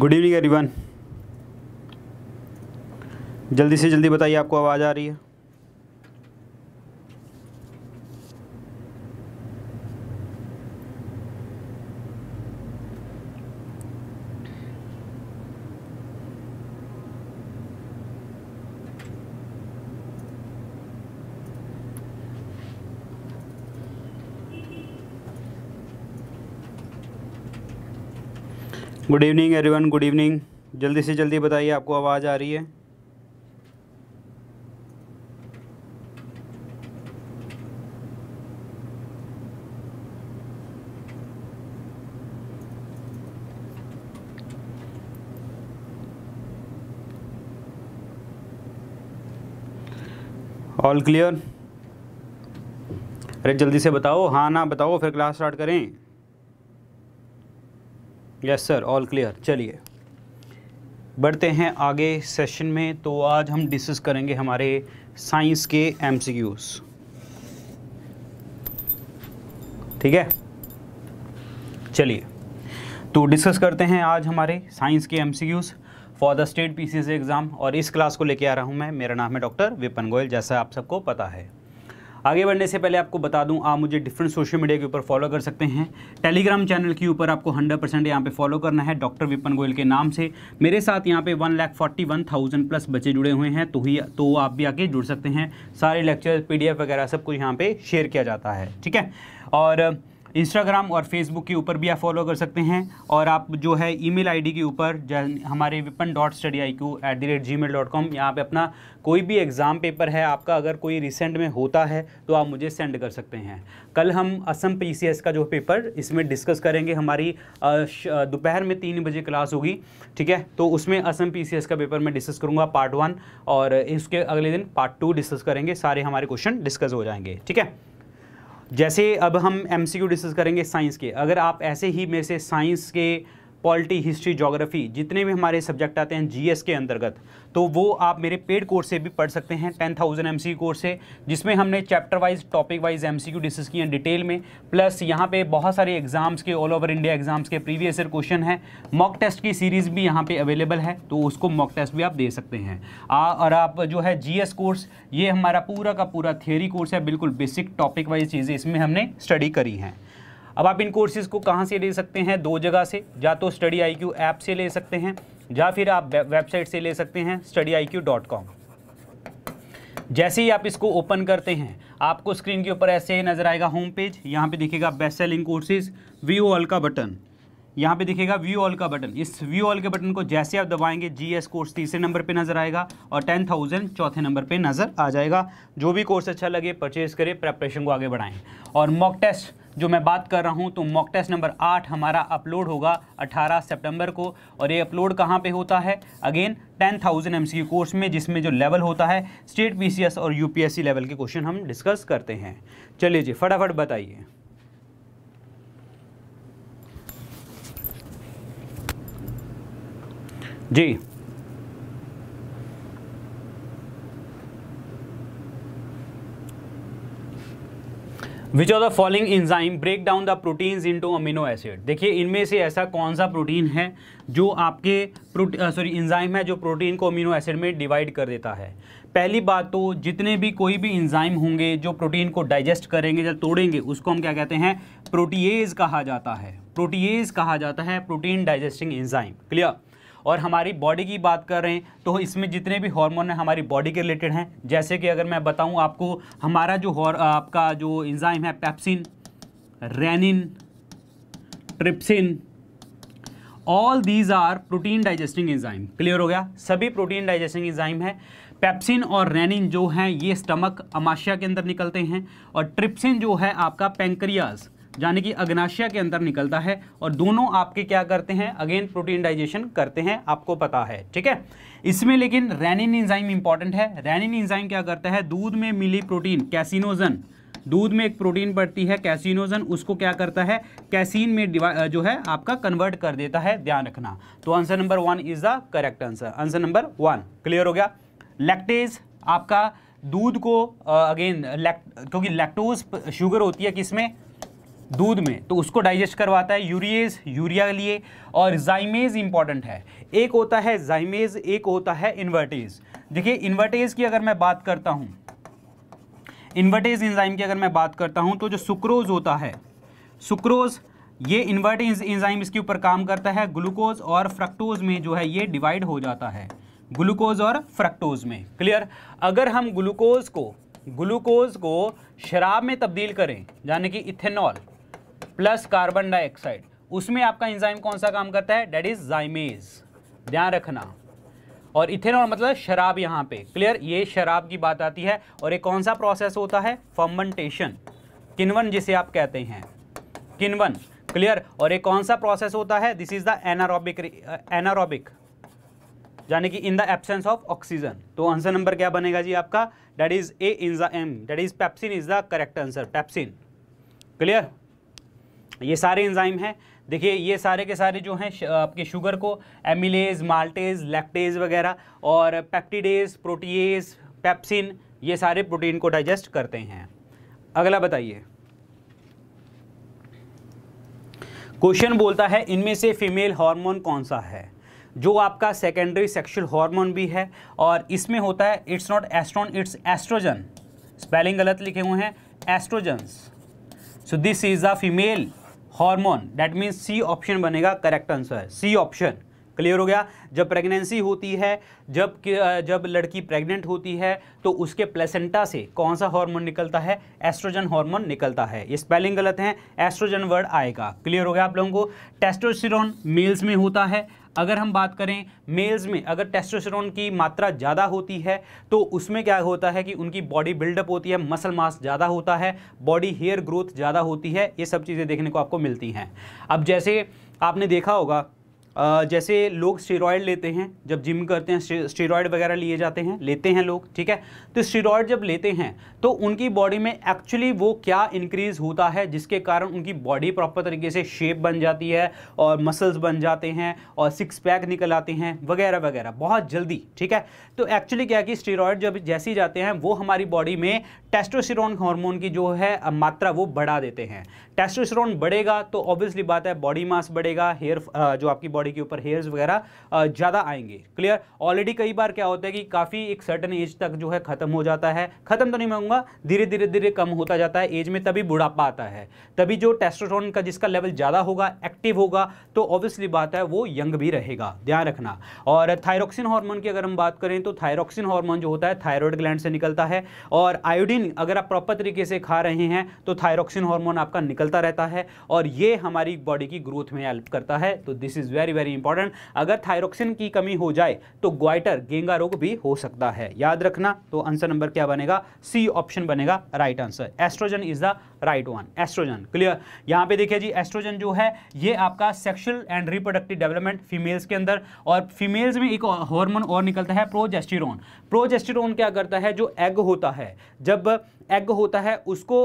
Good evening everyone जल्दी से जल्दी बताइए आपको आवाज़ आ रही है good evening everyone good evening जल्दी से जल्दी बताइए आपको आवाज़ आ रही है ऑल क्लियर अरे जल्दी से बताओ हाँ ना बताओ फिर क्लास स्टार्ट करें यस सर ऑल क्लियर चलिए बढ़ते हैं आगे सेशन में तो आज हम डिस्कस करेंगे हमारे साइंस के एम ठीक है चलिए तो डिस्कस करते हैं आज हमारे साइंस के M for the state PCS exam और इस क्लास को लेके आ रहा हूं मैं मेरा नाम है डॉक्टर विपन गोयल जैसा आप सबको पता है आगे बढ़ने से पहले आपको बता दूं आप मुझे डिफरेंट सोशल मीडिया के ऊपर फॉलो कर सकते हैं टेलीग्राम चैनल के ऊपर आपको हंड्रेड परसेंट यहाँ पर फॉलो करना है डॉक्टर विपन गोयल के नाम से मेरे साथ यहाँ पे one lakh forty one thousand plus बच्चे जुड़े हुए हैं तो ही तो आप भी आके जुड़ सकते हैं सारे लेक्चर पी वगैरह सब कुछ यहाँ पर शेयर किया जाता है ठीक है और इंस्टाग्राम और फेसबुक के ऊपर भी आप फॉलो कर सकते हैं और आप जो है ईमेल आईडी के ऊपर हमारे Vipin dot study I Q at the rate Gmail dot com यहाँ पर अपना कोई भी एग्ज़ाम पेपर है आपका अगर कोई रिसेंट में होता है तो आप मुझे सेंड कर सकते हैं कल हम असम पी सी एस का जो पेपर इसमें डिस्कस करेंगे हमारी दोपहर में तीन बजे क्लास होगी ठीक है तो उसमें असम पी सी एस का पेपर मैं डिस्कस करूँगा पार्ट वन और इसके अगले दिन पार्ट टू डिस्कस करेंगे सारे हमारे क्वेश्चन डिस्कस हो जाएंगे ठीक है जैसे अब हम एम सी डिस्कस करेंगे साइंस के अगर आप ऐसे ही मेरे से साइंस के पॉलिटी हिस्ट्री जोग्राफी जितने भी हमारे सब्जेक्ट आते हैं जीएस के अंतर्गत तो वो आप मेरे पेड कोर्स से भी पढ़ सकते हैं ten thousand M C course है जिसमें हमने chapter wise topic wise M C discuss किए हैं डिटेल में प्लस यहाँ पे बहुत सारे एग्जाम्स के ऑल ओवर इंडिया एग्जाम्स के प्रीवियस ईयर क्वेश्चन हैं मॉक टेस्ट की सीरीज़ भी यहाँ पे अवेलेबल है तो उसको मॉक टेस्ट भी आप दे सकते हैं आ, और आप जो है जी कोर्स ये हमारा पूरा का पूरा थियोरी कोर्स है बिल्कुल बेसिक टॉपिक वाइज चीज़ें इसमें हमने स्टडी करी हैं अब आप इन कोर्सेज़ को कहाँ से ले सकते हैं दो जगह से या तो स्टडी आई क्यू ऐप से ले सकते हैं या फिर आप वेबसाइट से ले सकते हैं study I Q dot com जैसे ही आप इसको ओपन करते हैं आपको स्क्रीन के ऊपर ऐसे ही नज़र आएगा होम पेज यहाँ पे दिखेगा best selling courses view all का बटन यहाँ पे दिखेगा व्यू ऑल का बटन इस व्यू ऑल के बटन को जैसे आप दबाएंगे जीएस कोर्स तीसरे नंबर पे नज़र आएगा और टेन थाउजेंड चौथे नंबर पे नज़र आ जाएगा जो भी कोर्स अच्छा लगे परचेज़ करें प्रेपरेशन को आगे बढ़ाएं और मॉक टेस्ट जो मैं बात कर रहा हूँ तो मॉक टेस्ट नंबर आठ हमारा अपलोड होगा 18 सितंबर को और ये अपलोड कहाँ पे होता है अगेन 10,000 थाउजेंड कोर्स में जिसमें जो लेवल होता है स्टेट पी और यूपीएससी लेवल के क्वेश्चन हम डिस्कस करते हैं चलिए जी फटाफट बताइए जी which of the following enzyme break down the proteins into amino acid देखिए इनमें से ऐसा कौन सा प्रोटीन है जो आपके सॉरी इंजाइम है जो प्रोटीन को अमीनो एसिड में डिवाइड कर देता है पहली बात तो जितने भी कोई भी इंजाइम होंगे जो प्रोटीन को डाइजेस्ट करेंगे या तोड़ेंगे उसको हम क्या कहते हैं प्रोटीएज कहा जाता है प्रोटीज कहा जाता है प्रोटीन डाइजेस्टिंग इंजाइम क्लियर और हमारी बॉडी की बात कर रहे हैं तो इसमें जितने भी हार्मोन हैं हमारी बॉडी के रिलेटेड हैं जैसे कि अगर मैं बताऊं आपको हमारा जो आपका जो इंजाइम है pepsin rennin trypsin all these are protein digesting enzyme clear हो गया सभी प्रोटीन डाइजेस्टिंग इंजाइम है पैप्सिन और रेनिन जो हैं ये स्टमक अमाशिया के अंदर निकलते हैं और ट्रिप्सिन जो है आपका पेंक्रियाज़ यानी कि अग्नाशय के अंदर निकलता है और दोनों आपके क्या करते हैं अगेन प्रोटीन डाइजेशन करते हैं आपको पता है ठीक है इसमें लेकिन रैनिन इंजाइम इंपॉर्टेंट है रैनिन इंजाइम क्या करता है दूध में मिली प्रोटीन कैसिनोजन दूध में एक प्रोटीन पड़ती है कैसिनोजन उसको क्या करता है कैसीन में जो है आपका कन्वर्ट कर देता है ध्यान रखना तो answer number one is the correct answer answer number one clear हो गया लैक्टेज आपका दूध को अगेन क्योंकि लैक्टोज शुगर होती है किसमें दूध में तो उसको डाइजेस्ट करवाता है यूरिएज यूरिया के लिए और जाइमेज इंपॉर्टेंट है एक होता है जाइमेज एक होता है इन्वर्टेज देखिए इन्वर्टेज की अगर मैं बात करता हूँ इन्वर्टेज इंजाइम की अगर मैं बात करता हूँ तो जो सुक्रोज होता है सुक्रोज ये इन्वर्टेज इंजाइम इसके ऊपर काम करता है ग्लूकोज और फ्रक्टोज में जो है ये डिवाइड हो जाता है ग्लूकोज और फ्रक्टोज में क्लियर अगर हम ग्लूकोज को ग्लूकोज को शराब में तब्दील करें यानी कि इथेनॉल प्लस कार्बन डाइऑक्साइड उसमें आपका इंजाइम कौन सा काम करता है डेट इज जाइमेज ध्यान रखना और इथेनॉल मतलब शराब यहाँ पे क्लियर ये शराब की बात आती है और ये कौन सा प्रोसेस होता है फर्मेंटेशन किनवन जिसे आप कहते हैं किनवन क्लियर और ये कौन सा प्रोसेस होता है this is the anaerobic anaerobic यानी कि in the absence of oxygen तो आंसर नंबर क्या बनेगा जी आपका that is a enzyme that is pepsin is the correct answer pepsin clear ये सारे एंजाइम हैं देखिए ये सारे के सारे जो हैं आपके शुगर को एमिलेज माल्टेज लैक्टेज वगैरह और पैप्टिडेज प्रोटीज पैप्सिन ये सारे प्रोटीन को डाइजेस्ट करते हैं अगला बताइए क्वेश्चन बोलता है इनमें से फीमेल हार्मोन कौन सा है जो आपका सेकेंडरी सेक्सुअल हार्मोन भी है और इसमें होता है it's not estrone it's estrogen spelling गलत लिखे हुए हैं estrogens so this is the female hormone that means C option बनेगा correct answer C option clear हो गया जब प्रेगनेंसी होती है जब जब लड़की प्रेग्नेंट होती है तो उसके प्लेसेंटा से कौन सा हार्मोन निकलता है एस्ट्रोजन हार्मोन निकलता है ये स्पेलिंग गलत है एस्ट्रोजन वर्ड आएगा क्लियर हो गया आप लोगों को टेस्टोस्टेरोन मेल्स में होता है अगर हम बात करें मेल्स में अगर टेस्टोस्टेरोन की मात्रा ज़्यादा होती है तो उसमें क्या होता है कि उनकी बॉडी बिल्डअप होती है मसल मास ज़्यादा होता है बॉडी हेयर ग्रोथ ज़्यादा होती है ये सब चीज़ें देखने को आपको मिलती हैं अब जैसे आपने देखा होगा जैसे लोग स्टेरॉयड लेते हैं जब जिम करते हैं स्टेरॉयड वगैरह लिए जाते हैं लेते हैं लोग ठीक है तो स्टेरॉयड जब लेते हैं तो उनकी बॉडी में एक्चुअली वो क्या इंक्रीज़ होता है जिसके कारण उनकी बॉडी प्रॉपर तरीके से शेप बन जाती है और मसल्स बन जाते हैं और सिक्स पैक निकल आते हैं वगैरह वगैरह बहुत जल्दी ठीक है तो एक्चुअली क्या है कि स्टेरॉयड जब जैसे ही जाते हैं वो हमारी बॉडी में टेस्टोसिरोन हार्मोन की जो है मात्रा वो बढ़ा देते हैं टेस्टोसिरोन बढ़ेगा तो ऑब्वियसली बात है बॉडी मास बढ़ेगा हेयर जो आपकी बॉडी बॉडी के ऊपर हेयर्स वगैरह ज़्यादा आएंगे क्लियर ऑलरेडी कई बार क्या होता है कि काफ़ी एक सर्टन एज तक जो है ख़त्म हो जाता है ख़त्म तो नहीं मांगूंगा धीरे धीरे धीरे कम होता जाता है एज में तभी बुढ़ापा आता है तभी जो टेस्टोस्टेरोन का जिसका लेवल ज़्यादा होगा एक्टिव होगा तो ऑब्वियसली बात है वो यंग भी रहेगा ध्यान रखना और थायरोक्सिन हार्मोन की अगर हम बात करें तो थायरोक्सिन हार्मोन जो होता है थायरॉयड ग्लैंड से निकलता है और आयोडीन अगर आप प्रॉपर तरीके से खा रहे हैं तो थायरोक्सिन हार्मोन आपका निकलता रहता है और ये हमारी बॉडी की ग्रोथ में हेल्प करता है तो this is very very very important अगर थायरोक्सिन की कमी हो जाए तो ग्वाइटर गेंगा रोग भी हो सकता है याद रखना तो आंसर नंबर क्या बनेगा सी ऑप्शन बनेगा right answer estrogen is the right one estrogen clear यहाँ पे देखिए जी एस्ट्रोजन जो है ये आपका sexual and reproductive development females के अंदर और फीमेल्स में एक हार्मोन और निकलता है प्रोजेस्टिरोन प्रोजेस्टिरोन क्या करता है जो एग होता है जब एग होता है उसको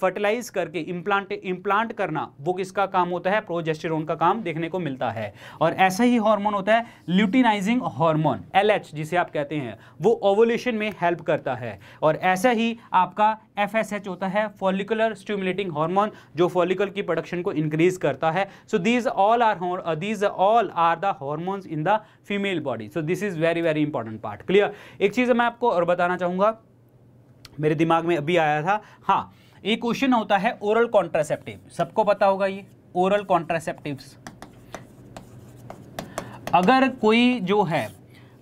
फर्टिलाइज करके इम्प्लांट इम्प्लांट करना वो किसका काम होता है प्रोजेस्टिरोन का काम देखने को मिलता है और ऐसा ही हार्मोन होता है ल्यूटिनाइजिंग हार्मोन एलएच जिसे आप कहते हैं वो ओवोल्यूशन में हेल्प करता है और ऐसा ही आपका एफएसएच होता है फॉलिकुलर स्टिमुलेटिंग हार्मोन जो फॉलिकल की प्रोडक्शन को इंक्रीज करता है so these all are these all are the hormones in the female body so this is very very important part clear एक चीज़ मैं आपको और बताना चाहूँगा मेरे दिमाग में अभी आया था हाँ एक क्वेश्चन होता है ओरल कॉन्ट्रासेप्टिव सबको पता होगा ये ओरल कॉन्ट्रासेप्टिव अगर कोई जो है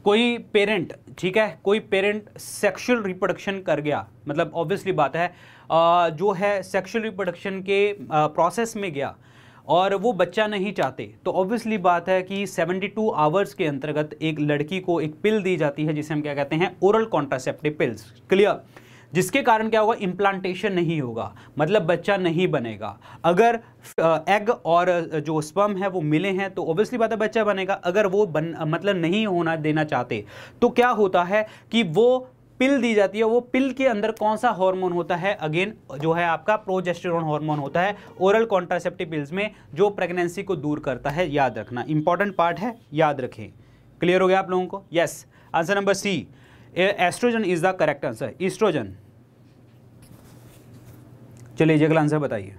कोई पेरेंट ठीक है कोई पेरेंट सेक्सुअल रिप्रोडक्शन कर गया मतलब ऑब्वियसली बात है आ, जो है सेक्सुअल रिप्रोडक्शन के प्रोसेस में गया और वो बच्चा नहीं चाहते तो ऑब्वियसली बात है कि 72 आवर्स के अंतर्गत एक लड़की को एक पिल दी जाती है जिसे हम क्या कहते हैं ओरल कॉन्ट्रासेप्टिव पिल्स क्लियर जिसके कारण क्या होगा इम्प्लांटेशन नहीं होगा मतलब बच्चा नहीं बनेगा अगर एग और जो स्पर्म है वो मिले हैं तो ऑब्वियसली बात है बच्चा बनेगा अगर वो बन मतलब नहीं होना देना चाहते तो क्या होता है कि वो पिल दी जाती है वो पिल के अंदर कौन सा हार्मोन होता है अगेन जो है आपका प्रोजेस्टेरोन हार्मोन होता है ओरल कॉन्ट्रासेप्टिव पिल्स में जो प्रेगनेंसी को दूर करता है याद रखना इंपॉर्टेंट पार्ट है याद रखें क्लियर हो गया आप लोगों को yes answer number C estrogen is the correct answer estrogen चलिए अगला आंसर बताइए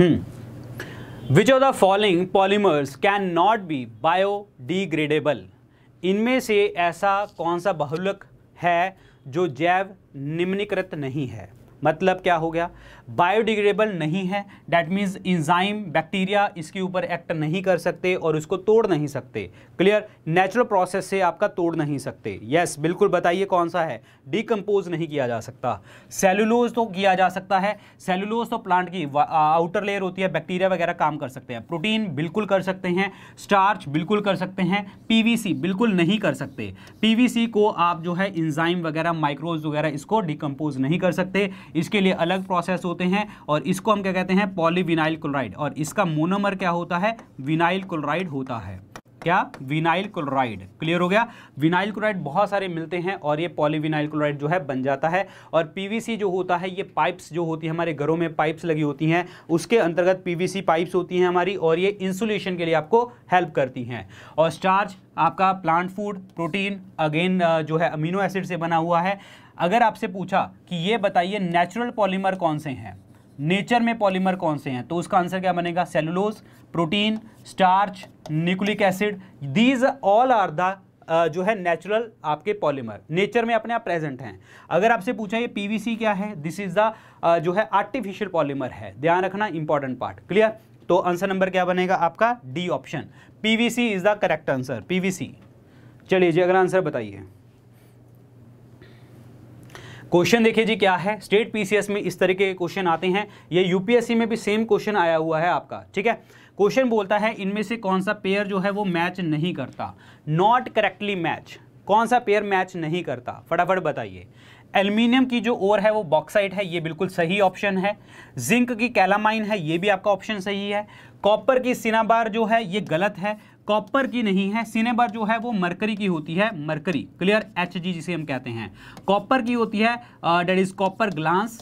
hmm which of the following polymers can not be biodegradable इनमें से ऐसा कौन सा बहुलक है जो जैव निम्नीकृत नहीं है मतलब क्या हो गया बायोडिग्रेडेबल नहीं है डैट मीन्स इंजाइम बैक्टीरिया इसके ऊपर एक्ट नहीं कर सकते और उसको तोड़ नहीं सकते क्लियर नेचुरल प्रोसेस से आपका तोड़ नहीं सकते यस yes, बिल्कुल बताइए कौन सा है डिकम्पोज नहीं किया जा सकता सेलुलोज तो किया जा सकता है सेलुलोज तो प्लांट की आउटर लेयर होती है बैक्टीरिया वगैरह काम कर सकते हैं प्रोटीन बिल्कुल कर सकते हैं स्टार्च बिल्कुल कर सकते हैं पी बिल्कुल नहीं कर सकते पी को आप जो है इंजाइम वगैरह माइक्रोज वगैरह इसको डिकम्पोज नहीं कर सकते इसके लिए अलग प्रोसेस होता होते हैं और इसको हम क्या कहते हैं पॉलीविनाइल क्लोराइड और इसका मोनोमर क्या होता है विनाइल क्लोराइड होता है क्या विनाइल क्लोराइड क्लियर हो गया विनाइल क्लोराइड बहुत सारे मिलते हैं और ये पॉलीविनाइल क्लोराइड जो है बन जाता है और पीवीसी जो होता है ये पाइप्स जो होती है हमारे घरों में पाइप्स लगी होती हैं उसके अंतर्गत पीवीसी पाइप्स होती हैं हमारी और ये इंसुलेशन के लिए आपको हेल्प करती हैं और स्टार्च आपका प्लांट फूड प्रोटीन अगेन जो है अमीनो एसिड से बना हुआ है अगर आपसे पूछा कि ये बताइए नेचुरल पॉलीमर कौन से हैं नेचर में पॉलीमर कौन से हैं तो उसका आंसर क्या बनेगा cellulose protein starch nucleic acid these all are the जो है नेचुरल आपके पॉलीमर नेचर में अपने आप प्रेजेंट हैं अगर आपसे पूछा ये पीवीसी क्या है दिस इज द जो है आर्टिफिशियल पॉलीमर है ध्यान रखना इंपॉर्टेंट पार्ट क्लियर तो आंसर नंबर क्या बनेगा आपका D option PVC is the correct answer PVC चलिए जी अगला आंसर बताइए क्वेश्चन देखिए जी क्या है स्टेट पीसीएस में इस तरीके के क्वेश्चन आते हैं ये यूपीएससी में भी सेम क्वेश्चन आया हुआ है आपका ठीक है क्वेश्चन बोलता है इनमें से कौन सा पेयर जो है वो मैच नहीं करता नॉट करेक्टली मैच कौन सा पेयर मैच नहीं करता फटाफट बताइए एल्यूमिनियम की जो ओर है वो बॉक्साइट है ये बिल्कुल सही ऑप्शन है जिंक की कैलामाइन है ये भी आपका ऑप्शन सही है कॉपर की सिनाबार जो है ये गलत है कॉपर की नहीं है सिनेबर जो है वो मरकरी की होती है मरकरी क्लियर एच जी जिसे हम कहते हैं कॉपर की होती है that is copper glance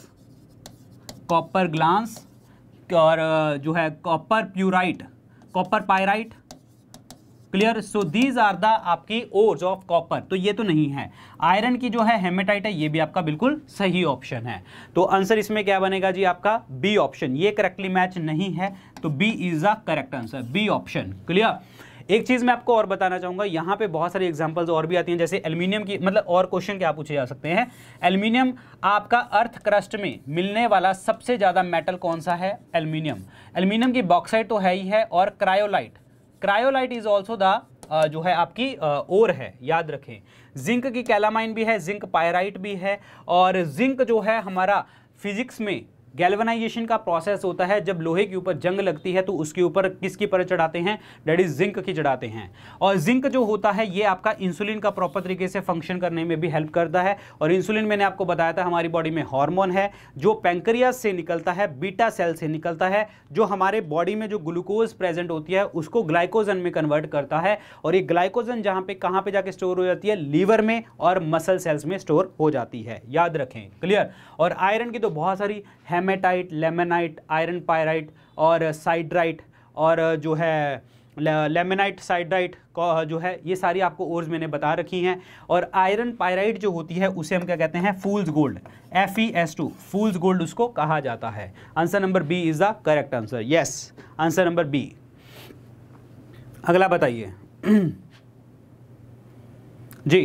copper glance और uh, जो है copper pyrite copper pyrite clear so these are the आपकी ओर्स ऑफ कॉपर तो ये तो नहीं है आयरन की जो है हेमेटाइट है ये भी आपका बिल्कुल सही ऑप्शन है तो आंसर इसमें क्या बनेगा जी आपका बी ऑप्शन ये करेक्टली मैच नहीं है तो B is the correct answer B option clear एक चीज़ मैं आपको और बताना चाहूँगा यहाँ पे बहुत सारी एग्जांपल्स और भी आती हैं जैसे एल्यूमिनियम की मतलब और क्वेश्चन क्या पूछे जा सकते हैं एल्यूमिनियम आपका अर्थ क्रस्ट में मिलने वाला सबसे ज़्यादा मेटल कौन सा है एल्यूमिनियम एल्यूमिनियम की बॉक्साइड तो है ही है और cryolite cryolite is also the जो है आपकी ओर uh, है याद रखें जिंक की कैलामाइन भी है जिंक पायराइट भी है और जिंक जो है हमारा फिजिक्स में गैल्वनाइजेशन का प्रोसेस होता है जब लोहे के ऊपर जंग लगती है तो उसके ऊपर किसकी परत चढ़ाते हैं डेट इज जिंक की चढ़ाते हैं और जिंक जो होता है ये आपका इंसुलिन का प्रॉपर तरीके से फंक्शन करने में भी हेल्प करता है और इंसुलिन मैंने आपको बताया था हमारी बॉडी में हार्मोन है जो पैंक्रियाज से निकलता है बीटा सेल से निकलता है जो हमारे बॉडी में जो ग्लूकोज प्रेजेंट होती है उसको ग्लाइकोजन में कन्वर्ट करता है और ये ग्लाइकोजन जहाँ पे कहाँ पर जाके स्टोर हो जाती है लीवर में और मसल सेल्स में स्टोर हो जाती है याद रखें क्लियर और आयरन की तो बहुत सारी है हेमेटाइट लेमेनाइट आयरन पायराइट और साइड्राइट और जो है लेमेनाइट साइड्राइट जो है ये सारी आपको ओर्स मैंने बता रखी हैं और आयरन पायराइट जो होती है उसे हम क्या कहते हैं fool's gold F E S two fool's gold उसको कहा जाता है answer number B is the correct answer yes answer number B अगला बताइए जी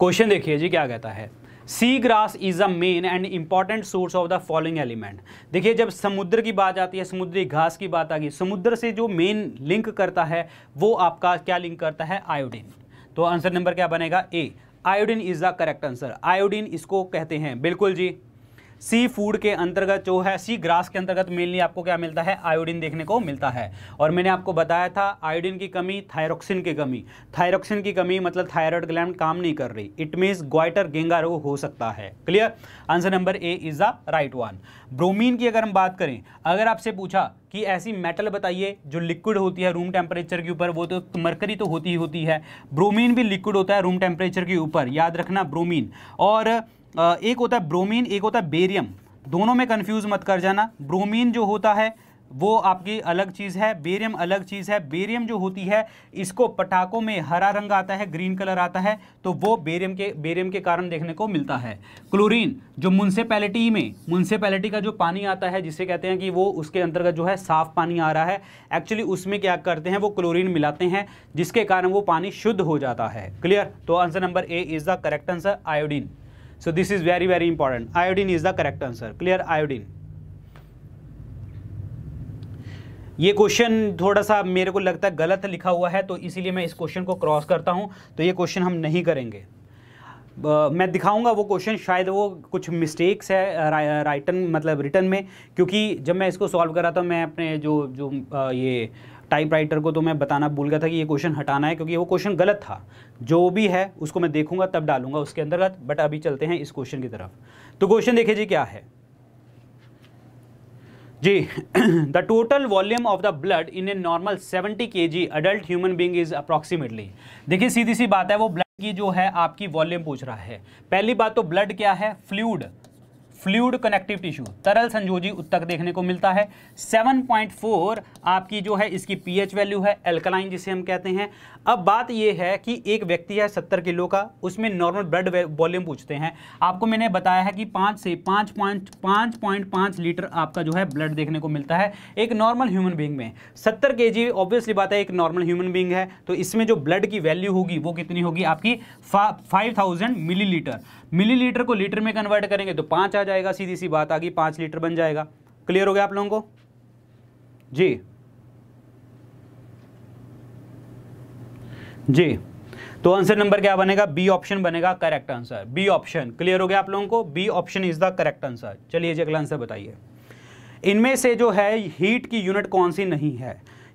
क्वेश्चन देखिए जी क्या कहता है sea grass is a main and important source of the following element देखिए जब समुद्र की बात आती है समुद्री घास की बात आ गई समुद्र से जो मेन लिंक करता है वो आपका क्या लिंक करता है आयोडीन तो आंसर नंबर क्या बनेगा A iodine is the correct answer iodine इसको कहते हैं बिल्कुल जी सी फूड के अंतर्गत जो है सी ग्रास के अंतर्गत मेनली आपको क्या मिलता है आयोडीन देखने को मिलता है और मैंने आपको बताया था आयोडीन की कमी थायरोक्सिन की कमी थायरोक्सिन की कमी मतलब थायराइड ग्लैंड काम नहीं कर रही इट मीन्स ग्वाइटर गेंगा रोग हो सकता है clear answer number A is the right one bromine की अगर हम बात करें अगर आपसे पूछा कि ऐसी मेटल बताइए जो लिक्विड होती है रूम टेम्परेचर के ऊपर वो तो मरकरी तो होती ही होती है ब्रोमीन भी लिक्विड होता है रूम टेम्परेचर के ऊपर याद रखना ब्रोमीन और एक होता है ब्रोमीन एक होता है बेरियम दोनों में कन्फ्यूज़ मत कर जाना ब्रोमीन जो होता है वो आपकी अलग चीज़ है बेरियम अलग चीज़ है बेरियम जो होती है इसको पटाखों में हरा रंग आता है ग्रीन कलर आता है तो वो बेरियम के बेरियम के कारण देखने को मिलता है क्लोरीन जो म्यूनसिपैलिटी में म्यूनसिपैलिटी का जो पानी आता है जिसे कहते हैं कि वो उसके अंतर्गत जो है साफ़ पानी आ रहा है एक्चुअली उसमें क्या करते हैं वो क्लोरीन मिलाते हैं जिसके कारण वो पानी शुद्ध हो जाता है क्लियर तो answer number A is the correct answer iodine So this is very very important. Iodine is the correct answer. Clear iodine. ये क्वेश्चन थोड़ा सा मेरे को लगता है गलत लिखा हुआ है तो इसीलिए मैं इस क्वेश्चन को क्रॉस करता हूँ तो ये क्वेश्चन हम नहीं करेंगे आ, मैं दिखाऊंगा वो क्वेश्चन शायद वो कुछ मिस्टेक्स है रा, राइटन मतलब रिटर्न में क्योंकि जब मैं इसको सॉल्व कर रहा था मैं अपने जो जो आ, ये टाइपराइटर को तो मैं बताना भूल गया था कि ये क्वेश्चन हटाना है क्योंकि वो क्वेश्चन गलत था जो भी है उसको मैं देखूंगा तब डालूंगा उसके अंतर्गत बट अभी चलते हैं इस क्वेश्चन की तरफ तो क्वेश्चन देखिए जी क्या है जी the total volume of the blood in a normal 70 K G adult human being is approximately देखिए सीधी सी बात है वो ब्लड की जो है आपकी वॉल्यूम पूछ रहा है पहली बात तो ब्लड क्या है फ्लूड फ्लूड कनेक्टिव टिश्यू तरल संजोजी उत्तक देखने को मिलता है 7.4 आपकी जो है इसकी पीएच वैल्यू है एल्कलाइन जिसे हम कहते हैं अब बात यह है कि एक व्यक्ति है 70 किलो का उसमें नॉर्मल ब्लड वॉल्यूम पूछते हैं आपको मैंने बताया है कि पांच से पांच पॉइंट पांच पॉइंट पांच लीटर आपका जो है ब्लड देखने को मिलता है एक नॉर्मल ह्यूमन बींग में सत्तर के जी ऑब्वियसली बात है एक नॉर्मल ह्यूमन बींग है तो इसमें जो ब्लड की वैल्यू होगी वो कितनी होगी आपकी फाइव थाउजेंड मिलीलीटर मिलीलीटर को लीटर में कन्वर्ट करेंगे तो पाँच जाएगा सीधी सी बात आ गई पांच लीटर बन जाएगा क्लियर हो गया आप लोगों को जी जी तो आंसर नंबर क्या बनेगा बी ऑप्शन बनेगा correct answer B option clear हो गया आप लोगों को B option is the correct answer चलिए जी अगला आंसर बताइए इनमें से जो है हीट की यूनिट कौन सी नहीं है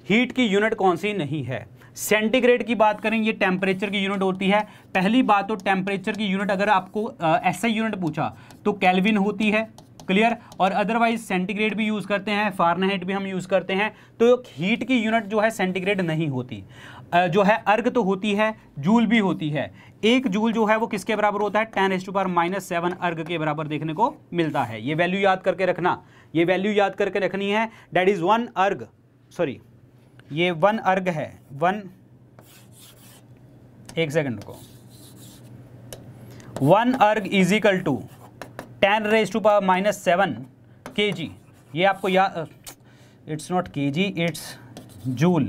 हीट की यूनिट कौन सी नहीं है सेंटीग्रेड की बात करें ये टेम्परेचर की यूनिट होती है पहली बात तो टेम्परेचर की यूनिट अगर आपको ऐसा यूनिट पूछा तो कैलविन होती है क्लियर और अदरवाइज सेंटीग्रेड भी यूज़ करते हैं फारनाहाइट भी हम यूज़ करते हैं तो हीट की यूनिट जो है सेंटीग्रेड नहीं होती जो है अर्ग तो होती है जूल भी होती है एक जूल जो है वो किसके बराबर होता है ten S to minus seven erg के बराबर देखने को मिलता है ये वैल्यू याद करके रखना ये वैल्यू याद करके रखनी है that is one erg sorry ये वन अर्ग है वन एक सेकंड को one is equal to ten raise to power minus seven K G ये आपको याद it's not K G it's joule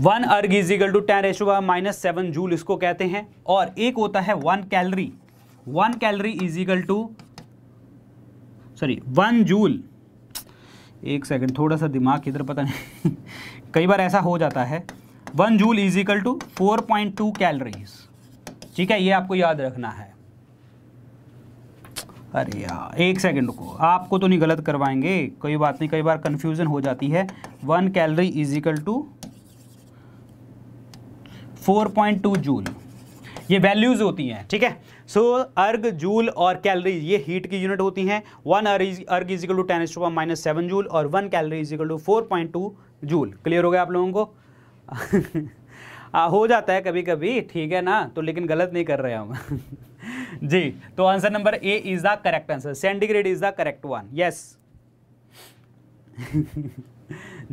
one erg equal to ten raise to power minus seven joule इसको कहते हैं और एक होता है one calorie one calorie equal to sorry one joule एक सेकंड थोड़ा सा दिमाग इधर पता नहीं कई बार ऐसा हो जाता है one joule is equal to four point two calories ठीक है ये आपको याद रखना है अरे यार एक सेकंड को आपको तो नहीं गलत करवाएंगे कोई बात नहीं कई बार कंफ्यूजन हो जाती है one calorie is equal to four point two joule ये वैल्यूज़ होती हैं ठीक है सो अर्ग जूल और कैलरी ये हीट की यूनिट होती हैं one erg is equal to ten S to minus seven joule और one calorie is to four point two joule clear हो गया आप लोगों को आ, हो जाता है कभी कभी ठीक है ना तो लेकिन गलत नहीं कर रहे हम जी तो answer number A is the correct answer centigrade is the correct one yes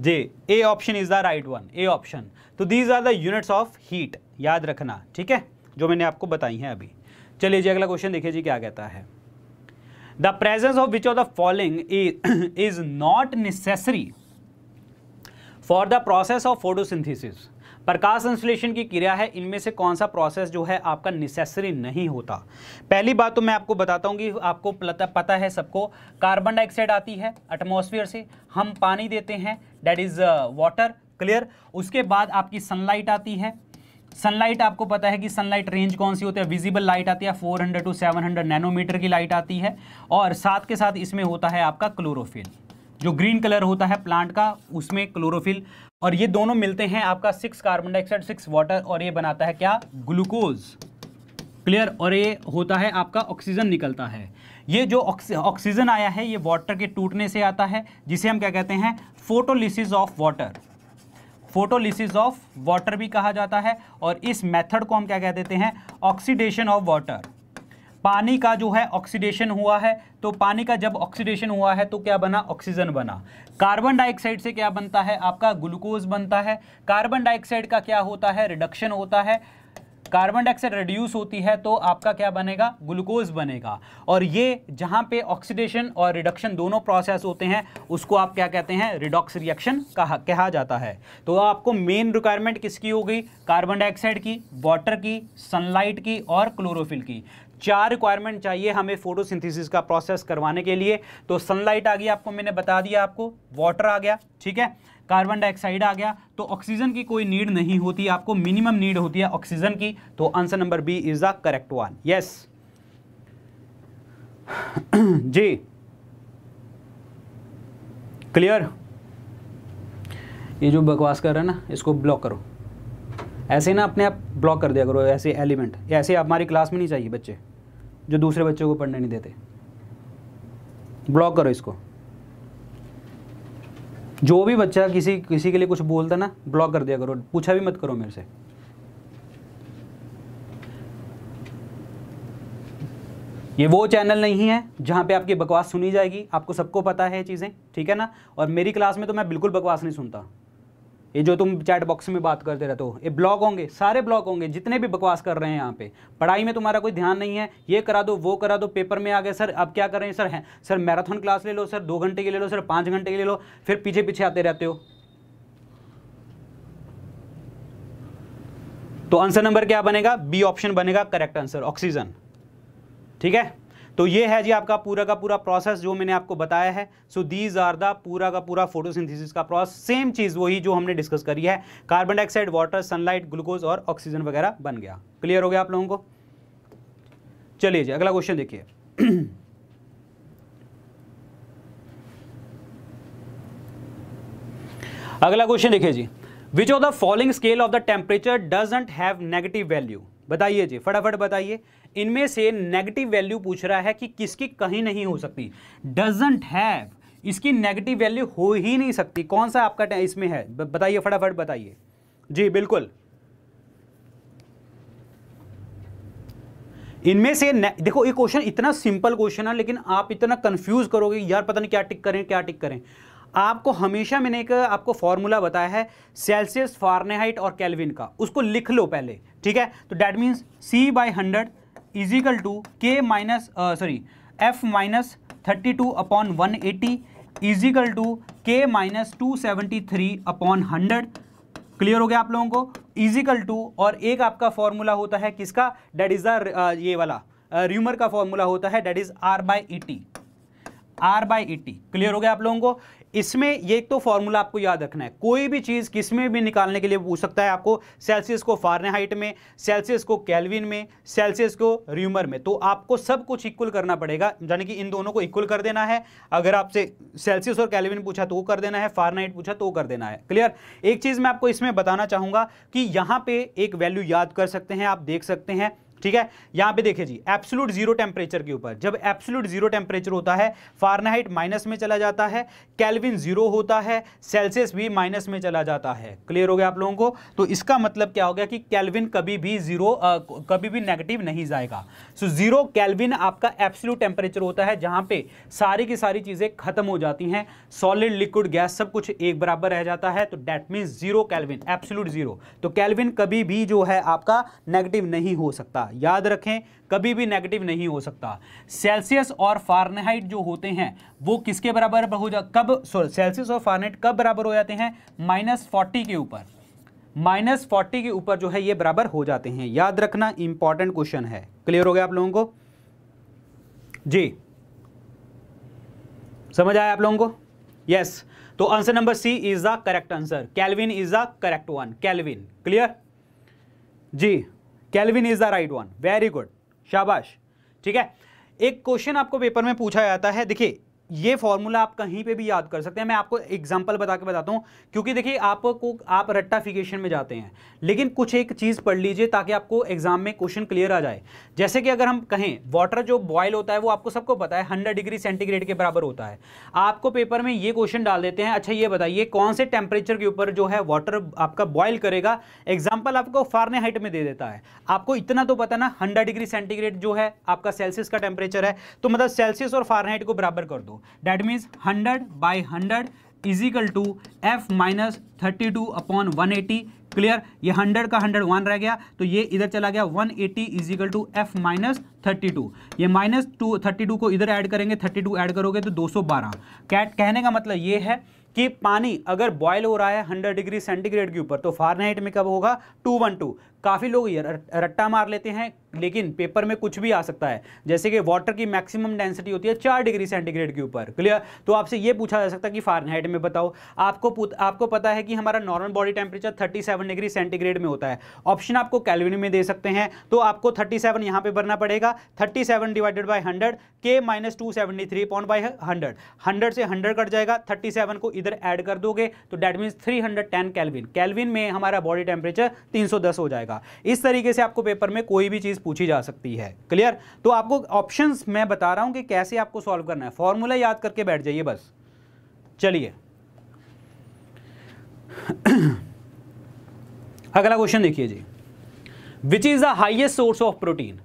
जी A option is the right one A option तो these are the units of heat याद रखना ठीक है जो मैंने आपको बताई हैं अभी चलिए जी अगला क्वेश्चन देखिए जी क्या कहता है the presence of which of the following is not necessary for the process of photosynthesis प्रकाश संश्लेषण की क्रिया है इनमें से कौन सा प्रोसेस जो है आपका नेसेसरी नहीं होता पहली बात तो मैं आपको बताता हूँ कि आपको पता है सबको कार्बन डाइऑक्साइड आती है एटमोसफियर से हम पानी देते हैं डेट इज़ वाटर क्लियर उसके बाद आपकी सनलाइट आती है सनलाइट आपको पता है कि सनलाइट रेंज कौन सी होती है विजिबल लाइट आती है 400 टू 700 नैनोमीटर की लाइट आती है और साथ के साथ इसमें होता है आपका क्लोरोफिल जो ग्रीन कलर होता है प्लांट का उसमें क्लोरोफिल और ये दोनों मिलते हैं आपका six carbon dioxide six water और ये बनाता है क्या ग्लूकोज क्लियर और ये होता है आपका ऑक्सीजन निकलता है ये जो ऑक्सीजन आया है ये वाटर के टूटने से आता है जिसे हम क्या कहते हैं photolysis of water photolysis of water भी कहा जाता है और इस मेथड को हम क्या कह देते हैं ऑक्सीडेशन ऑफ वाटर पानी का जो है ऑक्सीडेशन हुआ है तो पानी का जब ऑक्सीडेशन हुआ है तो क्या बना ऑक्सीजन बना कार्बन डाइऑक्साइड से क्या बनता है आपका ग्लूकोज बनता है कार्बन डाइऑक्साइड का क्या होता है रिडक्शन होता है कार्बन डाइऑक्साइड रिड्यूस होती है तो आपका क्या बनेगा ग्लूकोज बनेगा और ये जहां पे ऑक्सीडेशन और रिडक्शन दोनों प्रोसेस होते हैं उसको आप क्या कहते हैं रिडॉक्स रिएक्शन कहा कहा जाता है तो आपको मेन रिक्वायरमेंट किसकी होगी कार्बन डाइऑक्साइड की वाटर की सनलाइट की और क्लोरोफिल की चार रिक्वायरमेंट चाहिए हमें फोटोसिंथेसिस का प्रोसेस करवाने के लिए तो सनलाइट आ गई आपको मैंने बता दिया आपको वाटर आ गया ठीक है कार्बन डाइऑक्साइड आ गया तो ऑक्सीजन की कोई नीड नहीं होती आपको मिनिमम नीड होती है ऑक्सीजन की तो answer number B is the correct one yes जी क्लियर ये जो बकवास कर रहा है ना इसको ब्लॉक करो ऐसे ना अपने आप ब्लॉक कर दिया करो ऐसे एलिमेंट ऐसे हमारी क्लास में नहीं चाहिए बच्चे जो दूसरे बच्चों को पढ़ने नहीं देते ब्लॉक करो इसको जो भी बच्चा किसी किसी के लिए कुछ बोलता ना ब्लॉक कर दिया करो पूछा भी मत करो मेरे से ये वो चैनल नहीं है जहाँ पे आपकी बकवास सुनी जाएगी आपको सबको पता है चीज़ें ठीक है ना और मेरी क्लास में तो मैं बिल्कुल बकवास नहीं सुनता ये जो तुम चैट बॉक्स में बात करते रहते हो ये ब्लॉग होंगे सारे ब्लॉग होंगे जितने भी बकवास कर रहे हैं यहाँ पे पढ़ाई में तुम्हारा कोई ध्यान नहीं है ये करा दो वो करा दो पेपर में आ गए सर अब क्या कर रहे हैं सर है सर मैराथन क्लास ले लो सर दो घंटे की ले लो सर पाँच घंटे की ले लो फिर पीछे पीछे आते रहते हो तो आंसर नंबर क्या बनेगा बी ऑप्शन बनेगा करेक्ट आंसर ऑक्सीजन ठीक है तो ये है जी आपका पूरा का पूरा प्रोसेस जो मैंने आपको बताया है सो दीज आर द पूरा का पूरा फोटोसिंथेसिस का प्रोसेस सेम चीज़ वही जो हमने डिस्कस करी है carbon dioxide water sunlight glucose और ऑक्सीजन वगैरह बन गया क्लियर हो गया आप लोगों को चलिए जी अगला क्वेश्चन देखिए अगला क्वेश्चन देखिए जी which of the following scale of the temperature doesn't have negative value बताइए जी फटाफट बताइए इनमें से नेगेटिव वैल्यू पूछ रहा है कि किसकी कहीं नहीं हो सकती डजेंट हैव इसकी नेगेटिव वैल्यू हो ही नहीं सकती कौन सा आपका इसमें है बताइए फटाफट बताइए जी बिल्कुल इनमें से देखो ये क्वेश्चन इतना सिंपल क्वेश्चन है लेकिन आप इतना कंफ्यूज करोगे यार पता नहीं क्या टिक करें क्या टिक करें आपको हमेशा मैंने एक आपको फॉर्मूला बताया है सेल्सियस फारनेहाइट और कैलविन का उसको लिख लो पहले ठीक है तो that means C by hundred is equal to K minus sorry F minus thirty two upon one eighty is equal to K minus two seventy three upon hundred clear हो गया आप लोगों को इजिकल टू और एक आपका फॉर्मूला होता है किसका डेट इज़ द ये वाला र्यूमर uh, का फॉर्मूला होता है that is R by eighty R by eighty clear हो गया आप लोगों को इसमें ये एक तो फॉर्मूला आपको याद रखना है कोई भी चीज़ किस में भी निकालने के लिए पूछ सकता है आपको सेल्सियस को फारनेहाइट में सेल्सियस को कैलविन में सेल्सियस को र्यूमर में तो आपको सब कुछ इक्वल करना पड़ेगा यानी कि इन दोनों को इक्वल कर देना है अगर आपसे सेल्सियस और कैलविन पूछा तो वो कर देना है फारेनहाइट पूछा तो वो कर देना है क्लियर एक चीज़ मैं आपको इसमें बताना चाहूँगा कि यहाँ पर एक वैल्यू याद कर सकते हैं आप देख सकते हैं ठीक है यहाँ पे देखिए जी एप्सुलूट जीरो टेम्परेचर के ऊपर जब एप्सुलूट जीरो टेम्परेचर होता है फारनाहाइट माइनस में चला जाता है कैलविन जीरो होता है सेल्सियस भी माइनस में चला जाता है क्लियर हो गया आप लोगों को तो इसका मतलब क्या हो गया कि कैलविन कभी भी जीरो कभी भी नेगेटिव नहीं जाएगा सो जीरो कैलविन आपका एप्सुलूट टेम्परेचर होता है जहाँ पर सारी की सारी चीज़ें खत्म हो जाती हैं सॉलिड लिक्विड गैस सब कुछ एक बराबर रह जाता है तो that mean zero kelvin absolute zero तो कैलविन कभी भी जो है आपका नेगेटिव नहीं हो सकता सकता याद रखें कभी भी नेगेटिव नहीं हो सकता सेल्सियस और फारनेहाइट जो होते हैं वो किसके बराबर हो जा कब सॉरी सेल्सियस और फारनेट कब बराबर हो जाते हैं माइनस फोर्टी के ऊपर माइनस फोर्टी के ऊपर जो है ये बराबर हो जाते हैं याद रखना इंपॉर्टेंट क्वेश्चन है क्लियर हो गया आप लोगों को जी समझ आया आप लोगों को यस yes. तो answer number C is the correct answer kelvin is the correct one kelvin clear जी kelvin is the right one very good शाबाश ठीक है एक क्वेश्चन आपको पेपर में पूछा जाता है देखिए ये फॉर्मूला आप कहीं पे भी याद कर सकते हैं मैं आपको एग्जांपल बता के बताता हूँ क्योंकि देखिए आपको आप रट्टाफिकेशन में जाते हैं लेकिन कुछ एक चीज़ पढ़ लीजिए ताकि आपको एग्जाम में क्वेश्चन क्लियर आ जाए जैसे कि अगर हम कहें वाटर जो बॉयल होता है वो आपको सबको पता है हंड्रेड डिग्री सेंटीग्रेड के बराबर होता है आपको पेपर में ये क्वेश्चन डाल देते हैं अच्छा ये बताइए कौन से टेम्परेचर के ऊपर जो है वाटर आपका बॉयल करेगा एग्जाम्पल आपको फारने हाइट में दे देता है आपको इतना तो पता ना हंड्रेड डिग्री सेंटीग्रेड जो है आपका सेल्सियस का टेम्परेचर है तो मतलब सेल्सियस और फारने को बराबर कर दो that means 100 by 100 is equal to f minus 32 upon 180 clear ये हंड्रेड का हंड्रेड वन रह गया तो ये इधर चला गया one eighty is equal to F minus thirty two ये माइनस टू थर्टी टू को इधर ऐड करेंगे थर्टी टू ऐड करोगे तो दो सौ बारह कहने का मतलब ये है कि पानी अगर बॉयल हो रहा है 100 डिग्री सेंटीग्रेड के ऊपर तो फारनहाइट में कब होगा 212 काफ़ी लोग ये रट्टा मार लेते हैं लेकिन पेपर में कुछ भी आ सकता है जैसे कि वाटर की मैक्सिमम डेंसिटी होती है चार डिग्री सेंटीग्रेड के ऊपर क्लियर तो आपसे ये पूछा जा सकता है कि फारनहाइट में बताओ आपको आपको पता है कि हमारा normal body temperature 37 degree centigrade में होता है ऑप्शन आपको कैलविन में दे सकते हैं तो आपको थर्टी सेवन यहाँ पर भरना पड़ेगा thirty seven divided by hundred K minus two seventy three point by hundred hundred से हंड्रेड कट जाएगा थर्टी सेवन को इधर ऐड कर दोगे तो that means three hundred ten kelvin kelvin में हमारा बॉडी टेम्परेचर तीन सौ दस हो जाएगा इस तरीके से आपको पेपर में कोई भी चीज़ पूछी जा सकती है क्लियर तो आपको ऑप्शन मैं बता रहा हूँ कि कैसे आपको सॉल्व करना है फॉर्मूला याद करके बैठ जाइए बस चलिए अगला क्वेश्चन देखिए जी which is the highest source of protein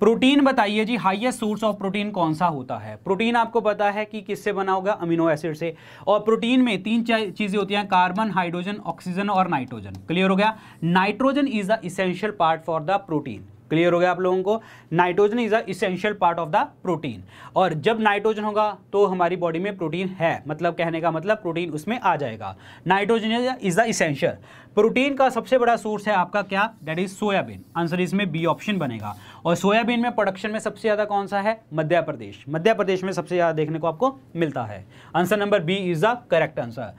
protein बताइए जी हाइएस्ट सोर्स ऑफ प्रोटीन कौन सा होता है प्रोटीन आपको पता है कि किससे बना होगा अमीनो एसिड से और प्रोटीन में तीन चीज़ें होती हैं कार्बन हाइड्रोजन ऑक्सीजन और नाइट्रोजन क्लियर हो गया nitrogen is the essential part for the protein clear हो गया आप लोगों को nitrogen is a essential part of the protein और जब नाइट्रोजन होगा तो हमारी बॉडी में प्रोटीन है मतलब कहने का मतलब प्रोटीन उसमें आ जाएगा nitrogen is the essential protein का सबसे बड़ा सोर्स है आपका क्या दैट इज़ सोयाबीन आंसर इसमें बी ऑप्शन बनेगा और सोयाबीन में प्रोडक्शन में सबसे ज़्यादा कौन सा है मध्य प्रदेश मध्य प्रदेश में सबसे ज़्यादा देखने को आपको मिलता है answer number B is the correct answer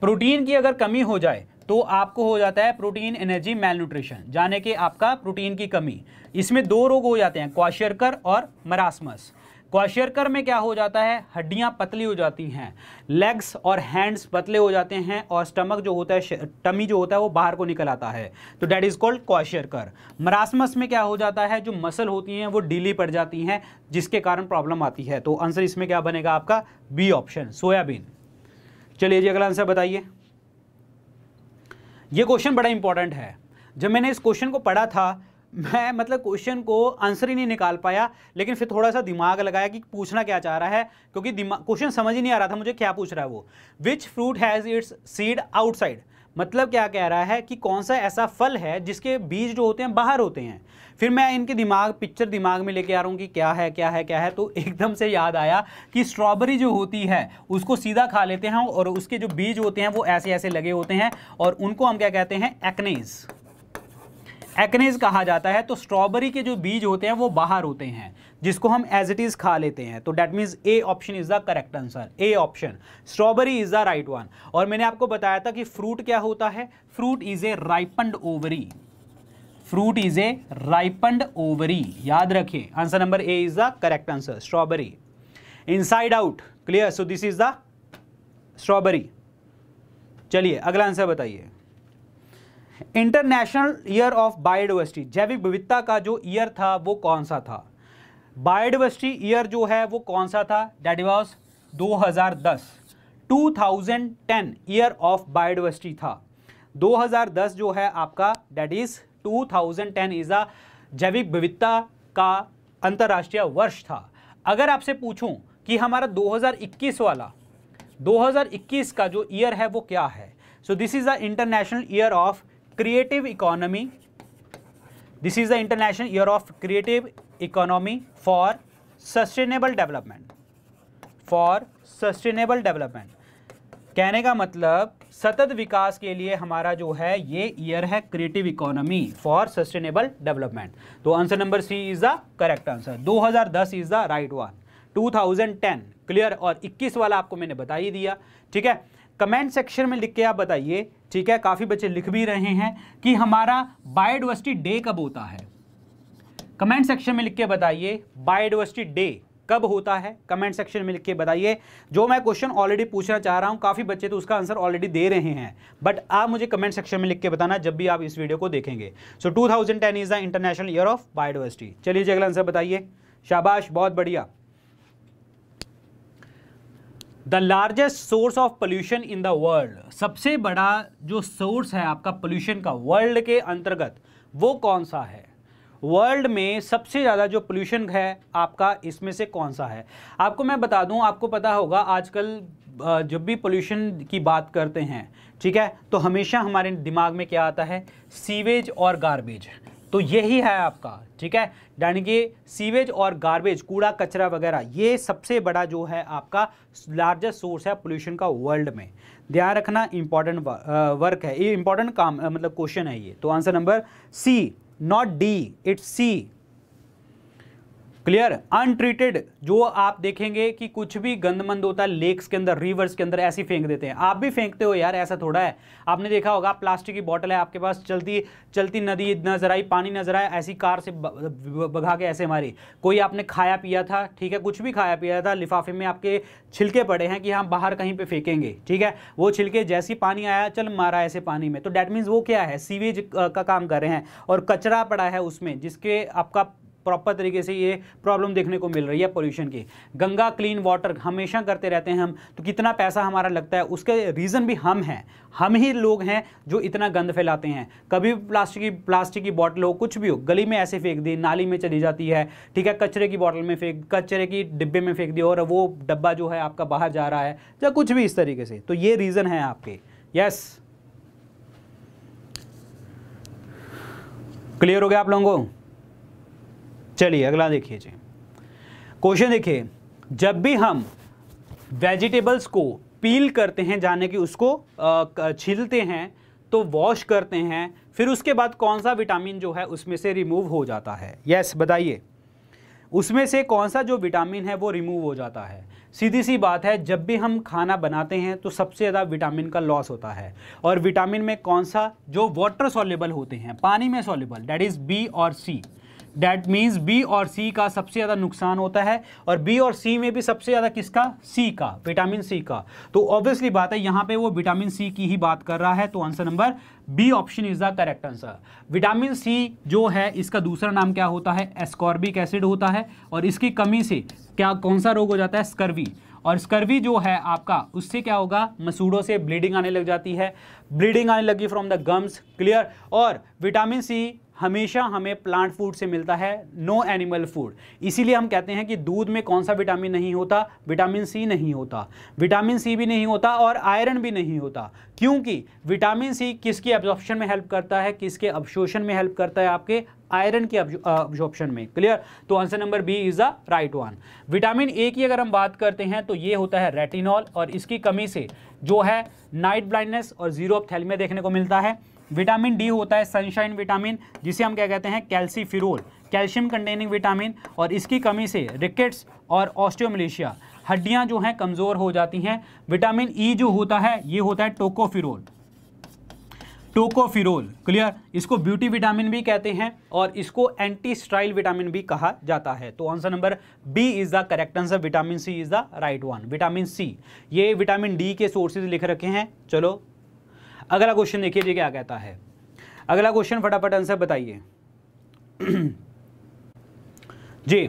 protein की अगर कमी हो जाए तो आपको हो जाता है प्रोटीन एनर्जी मेल न्यूट्रिशन जाने के आपका प्रोटीन की कमी इसमें दो रोग हो जाते हैं क्वाशियरकर और मरासमस क्वाशियरकर में क्या हो जाता है हड्डियां पतली हो जाती हैं लेग्स और हैंड्स पतले हो जाते हैं और स्टमक जो होता है टमी जो होता है वो बाहर को निकल आता है तो that is called kwashiorkor marasmus में क्या हो जाता है जो मसल होती हैं वो ढीली पड़ जाती हैं जिसके कारण प्रॉब्लम आती है तो आंसर इसमें क्या बनेगा आपका बी ऑप्शन सोयाबीन चलिए जी अगला आंसर बताइए ये क्वेश्चन बड़ा इंपॉर्टेंट है जब मैंने इस क्वेश्चन को पढ़ा था मैं मतलब क्वेश्चन को आंसर ही नहीं निकाल पाया लेकिन फिर थोड़ा सा दिमाग लगाया कि पूछना क्या चाह रहा है क्योंकि दिमाग क्वेश्चन समझ ही नहीं आ रहा था मुझे क्या पूछ रहा है वो which fruit has its seed outside मतलब क्या कह रहा है कि कौन सा ऐसा फल है जिसके बीज जो होते हैं बाहर होते हैं फिर मैं इनके दिमाग पिक्चर दिमाग में लेके आ रहा हूँ कि क्या है क्या है क्या है तो एकदम से याद आया कि स्ट्रॉबेरी जो होती है उसको सीधा खा लेते हैं और उसके जो बीज होते हैं वो ऐसे ऐसे लगे होते हैं और उनको हम क्या कहते हैं एक्नेज़ एक्नेज कहा जाता है तो स्ट्रॉबेरी के जो बीज होते हैं वो बाहर होते हैं जिसको हम एज इट इज़ खा लेते हैं तो that means A option is the correct answer A option strawberry is the right one और मैंने आपको बताया था कि फ्रूट क्या होता है fruit is a ripened ovary fruit is a ripened ovary याद रखिए answer number A is the correct answer strawberry inside out clear so this is the strawberry चलिए अगला आंसर बताइए इंटरनेशनल ईयर ऑफ बायोडिवर्सिटी जैविक विविधता का जो year था वो कौन सा था बायोडिवर्सिटी ईयर जो है वो कौन सा था that was 2010 2010 year of biodiversity था 2010 जो है आपका डेट इज 2010 इज अ जैविक विविधता का अंतर्राष्ट्रीय वर्ष था अगर आपसे पूछूं कि हमारा 2021 वाला 2021 का जो ईयर है वो क्या है so this is the international year of creative economy this is the international year of creative economy for sustainable development for sustainable development कहने का मतलब सतत विकास के लिए हमारा जो है ये ईयर है creative economy for sustainable development तो answer number C is the correct answer 2010 is the right one 2010 clear और 21 वाला आपको मैंने बता ही दिया ठीक है कमेंट सेक्शन में लिख के आप बताइए ठीक है काफ़ी बच्चे लिख भी रहे हैं कि हमारा बायोडिवर्सिटी डे कब होता है कमेंट सेक्शन में लिख के बताइए बायोडिवर्सिटी डे कब होता है कमेंट सेक्शन में लिख के बताइए जो मैं क्वेश्चन ऑलरेडी पूछना चाह रहा हूं काफ़ी बच्चे तो उसका आंसर ऑलरेडी दे रहे हैं बट आप मुझे कमेंट सेक्शन में लिख के बताना जब भी आप इस वीडियो को देखेंगे so two thousand ten is the international year of biodiversity चलिए जी अगला आंसर बताइए शाबाश बहुत बढ़िया the largest source of pollution in the world सबसे बड़ा जो सोर्स है आपका पोल्यूशन का वर्ल्ड के अंतर्गत वो कौन सा है वर्ल्ड में सबसे ज़्यादा जो पोल्यूशन है आपका इसमें से कौन सा है आपको मैं बता दूं आपको पता होगा आजकल जब भी पोल्यूशन की बात करते हैं ठीक है तो हमेशा हमारे दिमाग में क्या आता है सीवेज और गार्बेज तो यही है आपका ठीक है यानी कि सीवेज और गार्बेज कूड़ा कचरा वगैरह ये सबसे बड़ा जो है आपका लार्जेस्ट सोर्स है पोल्यूशन का वर्ल्ड में ध्यान रखना इंपॉर्टेंट वर्क है ये इंपॉर्टेंट काम मतलब क्वेश्चन है ये तो answer number C not D, it's C. Clear untreated जो आप देखेंगे कि कुछ भी गंदमंद होता है लेक्स के अंदर रिवर्स के अंदर ऐसी फेंक देते हैं आप भी फेंकते हो यार ऐसा थोड़ा है आपने देखा होगा प्लास्टिक की बॉटल है आपके पास चलती चलती नदी नजर आई पानी नजर आया ऐसी कार से बघा के ऐसे मारी कोई आपने खाया पिया था ठीक है कुछ भी खाया पिया था लिफाफे में आपके छिलके पड़े हैं कि हम हाँ, बाहर कहीं पर फेंकेंगे ठीक है वो छिलके जैसे पानी आया चल मारा ऐसे पानी में तो डैट मीन्स वो क्या है सीवेज का काम कर रहे हैं और कचरा पड़ा है उसमें जिसके आपका प्रॉपर तरीके से ये प्रॉब्लम देखने को मिल रही है पोल्यूशन की गंगा क्लीन वाटर हमेशा करते रहते हैं हम तो कितना पैसा हमारा लगता है उसके रीज़न भी हम हैं हम ही लोग हैं जो इतना गंद फैलाते हैं कभी प्लास्टिक की प्लास्टिक की बॉटल हो कुछ भी हो गली में ऐसे फेंक दी नाली में चली जाती है ठीक है कचरे की बॉटल में फेंक कचरे की डिब्बे में फेंक दी और वो डब्बा जो है आपका बाहर जा रहा है या कुछ भी इस तरीके से तो ये रीज़न है आपके यस क्लियर हो गया आप लोगों को चलिए अगला देखिए जी क्वेश्चन देखिए जब भी हम वेजिटेबल्स को पील करते हैं जाने कि उसको छीलते हैं तो वॉश करते हैं फिर उसके बाद कौन सा विटामिन जो है उसमें से रिमूव हो जाता है यस yes, बताइए उसमें से कौन सा जो विटामिन है वो रिमूव हो जाता है सीधी सी बात है जब भी हम खाना बनाते हैं तो सबसे ज़्यादा विटामिन का लॉस होता है और विटामिन में कौन सा जो वाटर सॉलेबल होते हैं पानी में सॉलेबल डैट इज़ बी और सी डैट मीन्स बी और सी का सबसे ज़्यादा नुकसान होता है और बी और सी में भी सबसे ज़्यादा किसका सी का विटामिन सी का तो ऑब्वियसली बात है यहाँ पे वो विटामिन सी की ही बात कर रहा है तो answer number B option is the correct answer vitamin C जो है इसका दूसरा नाम क्या होता है एस्कॉर्बिक एसिड होता है और इसकी कमी से क्या कौन सा रोग हो जाता है स्कर्वी और स्कर्वी जो है आपका उससे क्या होगा मसूड़ों से ब्लीडिंग आने लग जाती है ब्लीडिंग आने लगी फ्रॉम द गम्स क्लियर और विटामिन सी हमेशा हमें प्लांट फूड से मिलता है नो एनिमल फूड इसीलिए हम कहते हैं कि दूध में कौन सा विटामिन नहीं होता विटामिन सी नहीं होता विटामिन सी भी नहीं होता और आयरन भी नहीं होता क्योंकि विटामिन सी किसकी एब्जॉर्प्शन में हेल्प करता है किसके अब्शोषण में हेल्प करता है आपके आयरन के ऑप्शन में क्लियर तो answer number B is the right one vitamin A की अगर हम बात करते हैं तो ये होता है रेटिनॉल और इसकी कमी से जो है नाइट ब्लाइंडनेस और जीरो ऑफ थैलमिया देखने को मिलता है विटामिन डी होता है सनशाइन विटामिन जिसे हम क्या कहते हैं कैल्सीफिरोल कैल्शियम कंटेनिंग विटामिन और इसकी कमी से रिकेट्स और ऑस्टियोमलेशिया हड्डियां जो हैं कमज़ोर हो जाती हैं विटामिन ई e जो होता है ये होता है टोकोफिरोल टोकोफिरोल क्लियर इसको ब्यूटी विटामिन भी कहते हैं और इसको एंटी स्ट्राइल विटामिन भी कहा जाता है तो answer number B is the correct answer vitamin C is the right one vitamin C ये विटामिन डी के सोर्सेज लिख रखे हैं चलो अगला क्वेश्चन देखिए जी क्या कहता है अगला क्वेश्चन फटाफट आंसर बताइए जी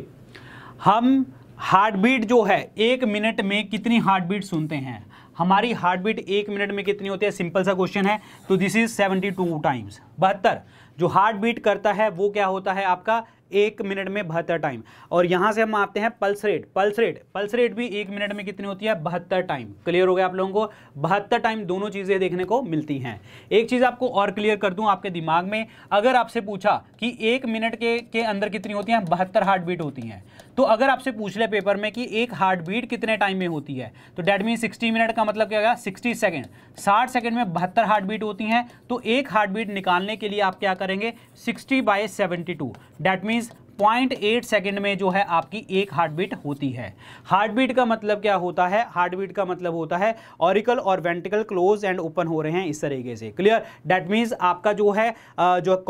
हम हार्ट बीट जो है एक मिनट में कितनी हार्ट बीट सुनते हैं हमारी हार्ट बीट एक मिनट में कितनी होती है सिंपल सा क्वेश्चन है तो this is seventy two times बहत्तर जो हार्ट बीट करता है वो क्या होता है आपका एक मिनट में बहत्तर टाइम और यहां से हम आपते हैं pulse rate pulse rate pulse rate भी एक मिनट में कितनी होती है बहत्तर टाइम क्लियर हो गया आप लोगों को बहत्तर टाइम दोनों चीज़ें देखने को मिलती हैं एक चीज़ आपको और क्लियर कर दूं आपके दिमाग में अगर आपसे पूछा कि एक मिनट के के अंदर कितनी होती है बहत्तर हार्ट बीट होती है तो अगर आपसे पूछ ले पेपर में कि एक हार्ट बीट कितने टाइम में होती है तो डेट मीन सिक्सटी मिनट का मतलब क्या होगा सिक्सटी सेकेंड साठ सेकंड में बहत्तर हार्ट बीट होती हैं तो एक हार्ट बीट निकालने के लिए आप क्या करेंगे sixty by seventy two that means point eight second में जो है आपकी एक हार्ट बीट होती है हार्ट बीट का मतलब क्या होता है हार्ट बीट का मतलब होता है ऑरिकल और वेंटिकल क्लोज एंड ओपन हो रहे हैं इस तरीके से क्लियर डैट मीन्स आपका जो है जो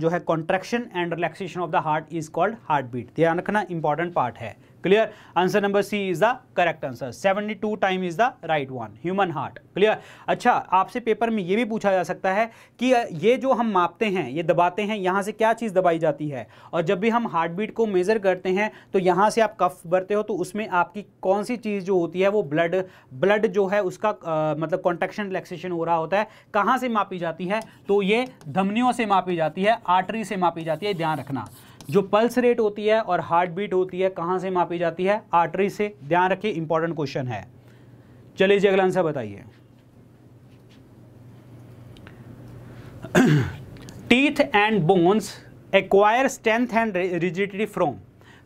जो है contraction and relaxation of the heart is called heart beat ध्यान रखना इंपॉर्टेंट पार्ट है answer number C is the correct answer answer 72 time is the right one human heart clear अच्छा आपसे पेपर में ये भी पूछा जा सकता है कि ये जो हम मापते हैं ये दबाते हैं यहाँ से क्या चीज़ दबाई जाती है और जब भी हम हार्ट बीट को मेज़र करते हैं तो यहाँ से आप कफ भरते हो तो उसमें आपकी कौन सी चीज़ जो होती है वो ब्लड ब्लड जो है उसका आ, मतलब कॉन्ट्रेक्शन रिलैक्सेशन हो रहा होता है कहाँ से मापी जाती है तो ये धमनियों से मापी जाती है आर्टरी से मापी जाती है ध्यान रखना जो पल्स रेट होती है और हार्ट बीट होती है कहाँ से मापी जाती है आर्टरी से ध्यान रखिए इंपॉर्टेंट क्वेश्चन है चलिए जी अगला आंसर बताइए teeth and bones acquire strength and rigidity from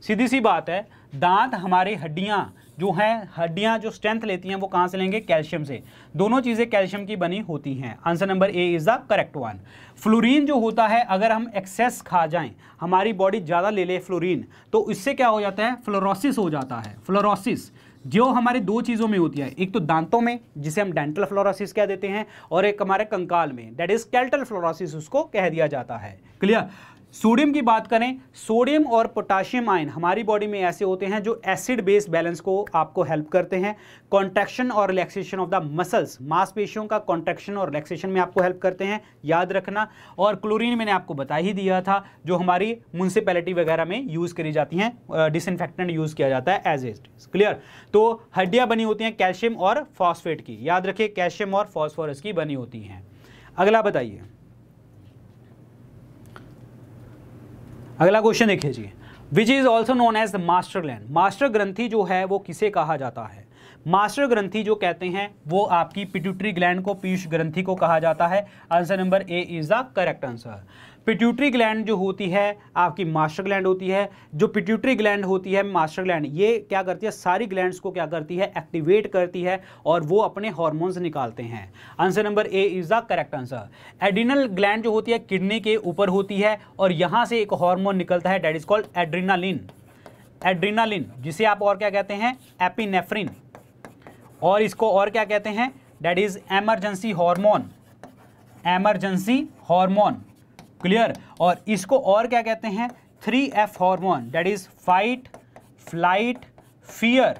सीधी सी बात है दांत हमारे हड्डियाँ जो हैं हड्डियां जो स्ट्रेंथ लेती हैं वो कहाँ से लेंगे कैल्शियम से दोनों चीज़ें कैल्शियम की बनी होती हैं answer number A is the correct one fluorine जो होता है अगर हम एक्सेस खा जाएं हमारी बॉडी ज़्यादा ले ले फ्लोरीन तो इससे क्या हो जाता है फ्लोरोसिस हो जाता है फ्लोरोसिस जो हमारे दो चीज़ों में होती है एक तो दांतों में जिसे हम डेंटल फ्लोरोसिस कह देते हैं और एक हमारे कंकाल में डेट इज कैल्टल फ्लोरोसिस उसको कह दिया जाता है क्लियर सोडियम की बात करें सोडियम और पोटाशियम आयन हमारी बॉडी में ऐसे होते हैं जो एसिड बेस बैलेंस को आपको हेल्प करते हैं कॉन्ट्रेक्शन और रिलैक्सेशन ऑफ द मसल्स मांसपेशियों का कॉन्ट्रेक्शन और रिलैक्सेशन में आपको हेल्प करते हैं याद रखना और क्लोरीन मैंने आपको बता ही दिया था जो हमारी म्यूनसिपैलिटी वगैरह में यूज़ करी जाती हैं डिसइनफेक्टेंट यूज़ किया जाता है एज ए क्लियर तो हड्डियाँ बनी होती हैं कैल्शियम और फॉस्फेट की याद रखिए कैल्शियम और फॉस्फोरस की बनी होती हैं अगला बताइए अगला क्वेश्चन देखिए जी which is also known as the master gland master ग्रंथी जो है वो किसे कहा जाता है मास्टर ग्रंथी जो कहते हैं वो आपकी पिट्यूटरी ग्लैंड को पीयूष ग्रंथी को कहा जाता है answer number A is the correct answer pituitary gland जो होती है आपकी मास्टर ग्लैंड होती है जो पिट्यूटरी ग्लैंड होती है मास्टर ग्लैंड ये क्या करती है सारी ग्लैंड्स को क्या करती है एक्टिवेट करती है और वो अपने हॉर्मोन्स निकालते हैं answer number A is the correct answer adrenal gland जो होती है किडनी के ऊपर होती है और यहाँ से एक हॉर्मोन निकलता है that is called adrenaline adrenaline जिसे आप और क्या कहते हैं एपिनेफ्रिन और इसको और क्या कहते हैं that is emergency hormone emergency hormone clear और इसको और क्या कहते हैं three F hormone that is fight flight fear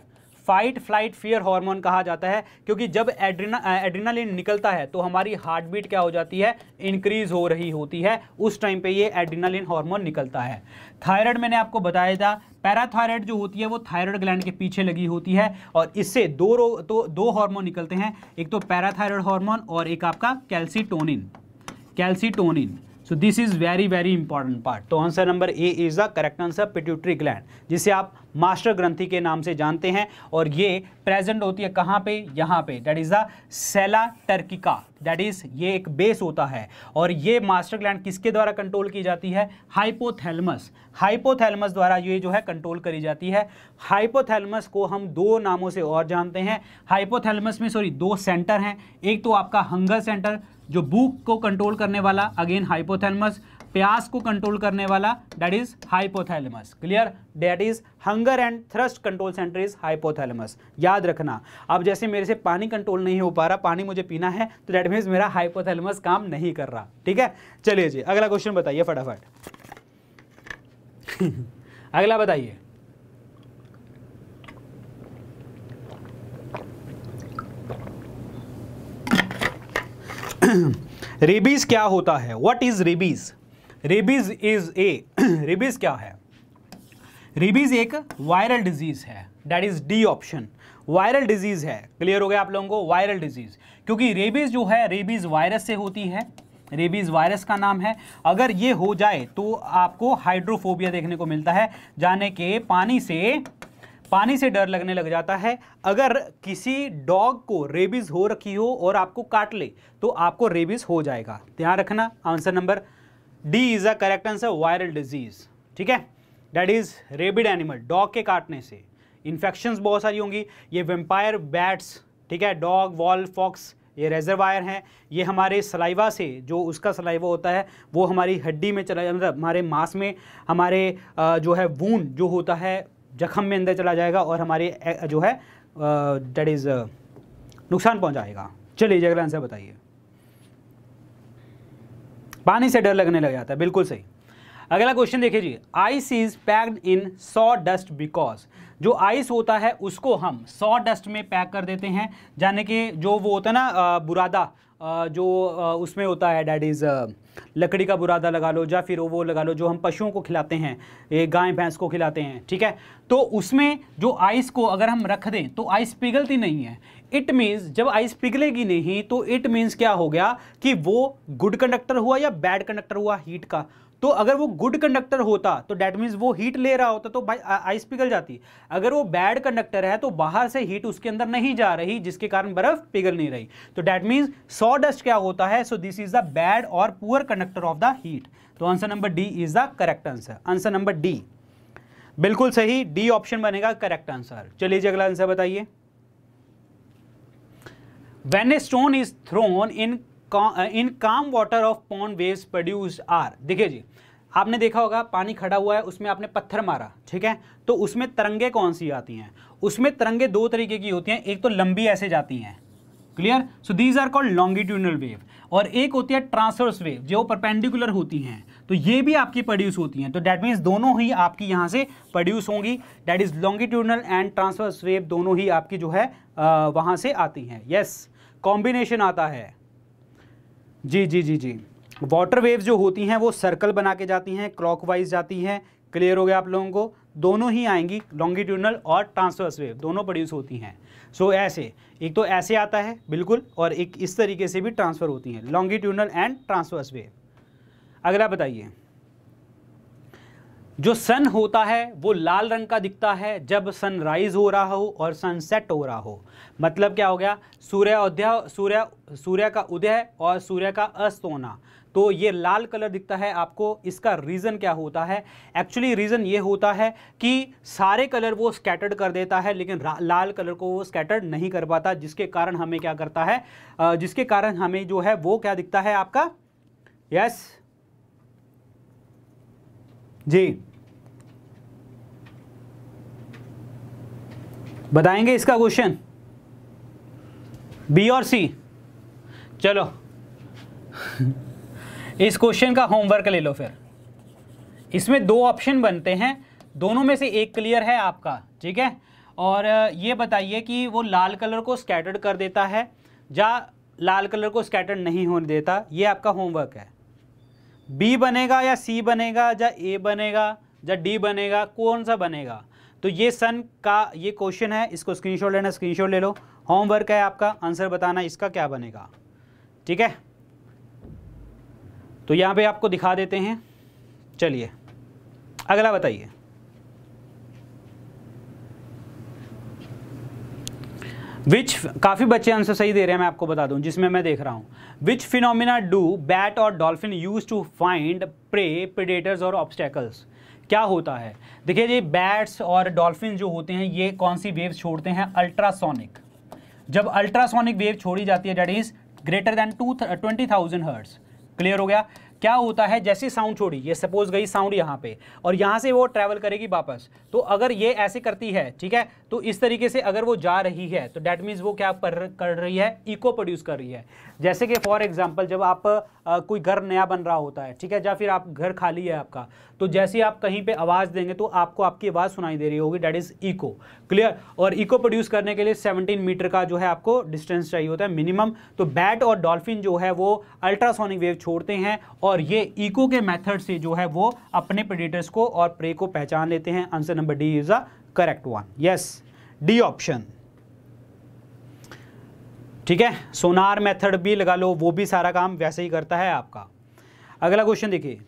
fight flight fear hormone कहा जाता है क्योंकि जब एड्रीना एड्रीनालिन निकलता है तो हमारी हार्ट बीट क्या हो जाती है इंक्रीज हो रही होती है उस टाइम पे ये एड्रीनालिन हार्मोन निकलता है थायराइड मैंने आपको बताया था पैराथायराइड जो होती है वो थायराइड ग्लैंड के पीछे लगी होती है और इससे दो रो तो दो हॉर्मोन निकलते हैं एक तो पैराथायराइड हॉर्मोन और एक आपका calcitonin calcitonin so this is very very important part तो answer number A is the correct answer pituitary gland जिसे आप मास्टर ग्रंथि के नाम से जानते हैं और ये प्रेजेंट होती है कहाँ पे यहाँ पे that is the sella turcica that is ये एक बेस होता है और ये मास्टर ग्लैंड किसके द्वारा कंट्रोल की जाती है हाइपोथेलमस हाइपोथेलमस द्वारा ये जो है कंट्रोल करी जाती है हाइपोथेलमस को हम दो नामों से और जानते हैं हाइपोथेलमस में सॉरी दो सेंटर हैं एक तो आपका हंगर सेंटर जो भूख को कंट्रोल करने वाला अगेन हाइपोथैलमस प्यास को कंट्रोल करने वाला that is hypothalamus clear that is hunger and thrust control centre is hypothalamus याद रखना अब जैसे मेरे से पानी कंट्रोल नहीं हो पा रहा पानी मुझे पीना है तो दैट मीन्स मेरा हाइपोथैलमस काम नहीं कर रहा ठीक है चलिए जी अगला क्वेश्चन बताइए फटाफट अगला बताइए रेबीज क्या होता है what is rabies rabies is a rabies क्या है रेबीज एक वायरल डिजीज है that is D option viral disease है क्लियर हो गया आप लोगों को वायरल डिजीज क्योंकि रेबीज जो है रेबीज वायरस से होती है रेबीज वायरस का नाम है अगर ये हो जाए तो आपको हाइड्रोफोबिया देखने को मिलता है जाने के पानी से पानी से डर लगने लग जाता है अगर किसी डॉग को रेबीज़ हो रखी हो और आपको काट ले तो आपको रेबीज़ हो जाएगा ध्यान रखना answer number D is a correct answer viral disease ठीक है that is rabid animal dog के काटने से इन्फेक्शंस बहुत सारी होंगी ये वेम्पायर बैट्स ठीक है डॉग वॉल फॉक्स ये रेजरवायर हैं ये हमारे सलाइवा से जो उसका सलाइवा होता है वो हमारी हड्डी में चला मतलब हमारे मांस में हमारे जो है वून जो होता है जख्म में अंदर चला जाएगा और हमारे जो है डेट इज़ नुकसान पहुंचाएगा चलिए जगह आंसर बताइए पानी से डर लगने लग जाता है बिल्कुल सही अगला क्वेश्चन देखिए जी ice is packed in sawdust because जो आइस होता है उसको हम सॉ डस्ट में पैक कर देते हैं यानी कि जो वो होता है ना बुरादा जो उसमें होता है डैट इज़ लकड़ी का बुरादा लगा लो या फिर वो लगा लो जो हम पशुओं को खिलाते हैं ये गाय भैंस को खिलाते हैं ठीक है तो उसमें जो आइस को अगर हम रख दें तो आइस पिघलती नहीं है इट मीन्स जब आइस पिघलेगी नहीं तो इट मीन्स क्या हो गया कि वो गुड कंडक्टर हुआ या बैड कंडक्टर हुआ हीट का तो अगर वो गुड कंडक्टर होता तो डैट मीन्स वो हीट ले रहा होता तो भाई आइस पिघल जाती अगर वो बैड कंडक्टर है तो बाहर से हीट उसके अंदर नहीं जा रही जिसके कारण बर्फ पिघल नहीं रही तो डैट मीन्स सॉ डस्ट क्या होता है so this is the bad और poor conductor of the heat तो answer number D is the correct answer answer number D बिल्कुल सही डी ऑप्शन बनेगा करेक्ट आंसर चलिए जी अगला आंसर बताइए when a stone is thrown in in calm water of pond waves produce are देखिए जी आपने देखा होगा पानी खड़ा हुआ है उसमें आपने पत्थर मारा ठीक है तो उसमें तरंगे कौन सी आती हैं उसमें तरंगे दो तरीके की होती हैं एक तो लंबी ऐसे जाती हैं clear so these are called longitudinal wave और एक होती है ट्रांसवर्स वेव जो परपेंडिकुलर होती हैं तो ये भी आपकी प्रोड्यूस होती हैं तो डैट मीन्स दोनों ही आपकी यहाँ से प्रोड्यूस होंगी that is longitudinal and transverse wave दोनों ही आपकी जो है वहाँ से आती हैं यस कॉम्बिनेशन आता है जी जी जी जी वाटर वेव्स जो होती हैं वो सर्कल बना के जाती हैं क्लॉकवाइज जाती हैं क्लियर हो गया आप लोगों को दोनों ही आएंगी लॉन्गिट्यूडनल और ट्रांसवर्स वेव दोनों प्रोड्यूस होती हैं सो so, ऐसे एक तो ऐसे आता है बिल्कुल और एक इस तरीके से भी ट्रांसफ़र होती हैं लॉन्गिट्यूडनल एंड ट्रांसवर्स वेव अगला बताइए जो सन होता है वो लाल रंग का दिखता है जब सनराइज़ हो रहा हो और सनसेट हो रहा हो मतलब क्या हो गया सूर्योदय सूर्य सूर्य का उदय और सूर्य का अस्त होना तो ये लाल कलर दिखता है आपको इसका रीज़न क्या होता है एक्चुअली रीज़न ये होता है कि सारे कलर वो स्कैटर्ड कर देता है लेकिन लाल कलर को वो स्कैटर्ड नहीं कर पाता जिसके कारण हमें क्या करता है जिसके कारण हमें जो है वो क्या दिखता है आपका यस yes, जी बताएंगे इसका क्वेश्चन बी और सी चलो इस क्वेश्चन का होमवर्क ले लो फिर इसमें दो ऑप्शन बनते हैं दोनों में से एक क्लियर है आपका ठीक है और ये बताइए कि वो लाल कलर को स्कैटर्ड कर देता है या लाल कलर को स्कैटर्ड नहीं होने देता ये आपका होमवर्क है बी बनेगा या सी बनेगा या ए बनेगा या डी बनेगा कौन सा बनेगा तो ये सन का ये क्वेश्चन है इसको स्क्रीनशॉट लेना स्क्रीनशॉट ले लो होमवर्क है आपका आंसर बताना इसका क्या बनेगा ठीक है तो यहाँ पे आपको दिखा देते हैं चलिए अगला बताइए विच काफ़ी बच्चे आंसर सही दे रहे हैं मैं आपको बता दूं जिसमें मैं देख रहा हूँ विच फिनोमिना डू बैट और dolphin use to find prey predators और ऑब्स्टेकल्स क्या होता है देखिए जी बैट्स और डॉल्फिन जो होते हैं ये कौन सी वेव छोड़ते हैं अल्ट्रासोनिक जब अल्ट्रासोनिक वेव छोड़ी जाती है that is greater than two twenty thousand hertz clear हो गया क्या होता है जैसे साउंड छोड़ी ये सपोज गई साउंड यहाँ पे और यहाँ से वो ट्रैवल करेगी वापस तो अगर ये ऐसे करती है ठीक है तो इस तरीके से अगर वो जा रही है तो डैट मीन्स वो क्या पर, कर रही है इको प्रोड्यूस कर रही है जैसे कि फॉर एग्जाम्पल जब आप आ, कोई घर नया बन रहा होता है ठीक है या फिर आप घर खाली है आपका तो जैसे आप कहीं पर आवाज़ देंगे तो आपको आपकी आवाज़ सुनाई दे रही होगी डैट इज़ इको क्लियर और इको प्रोड्यूस करने के लिए सेवनटीन मीटर का जो है आपको डिस्टेंस चाहिए होता है मिनिमम तो बैट और डॉल्फिन जो है वो अल्ट्रासोनिक वेव छोड़ते हैं और और ये इको के मेथड से जो है वो अपने प्रेडेटर्स को और प्रे को पहचान लेते हैं answer number D is a correct one yes D option ठीक है सोनार मेथड भी लगा लो वो भी सारा काम वैसे ही करता है आपका अगला क्वेश्चन देखिए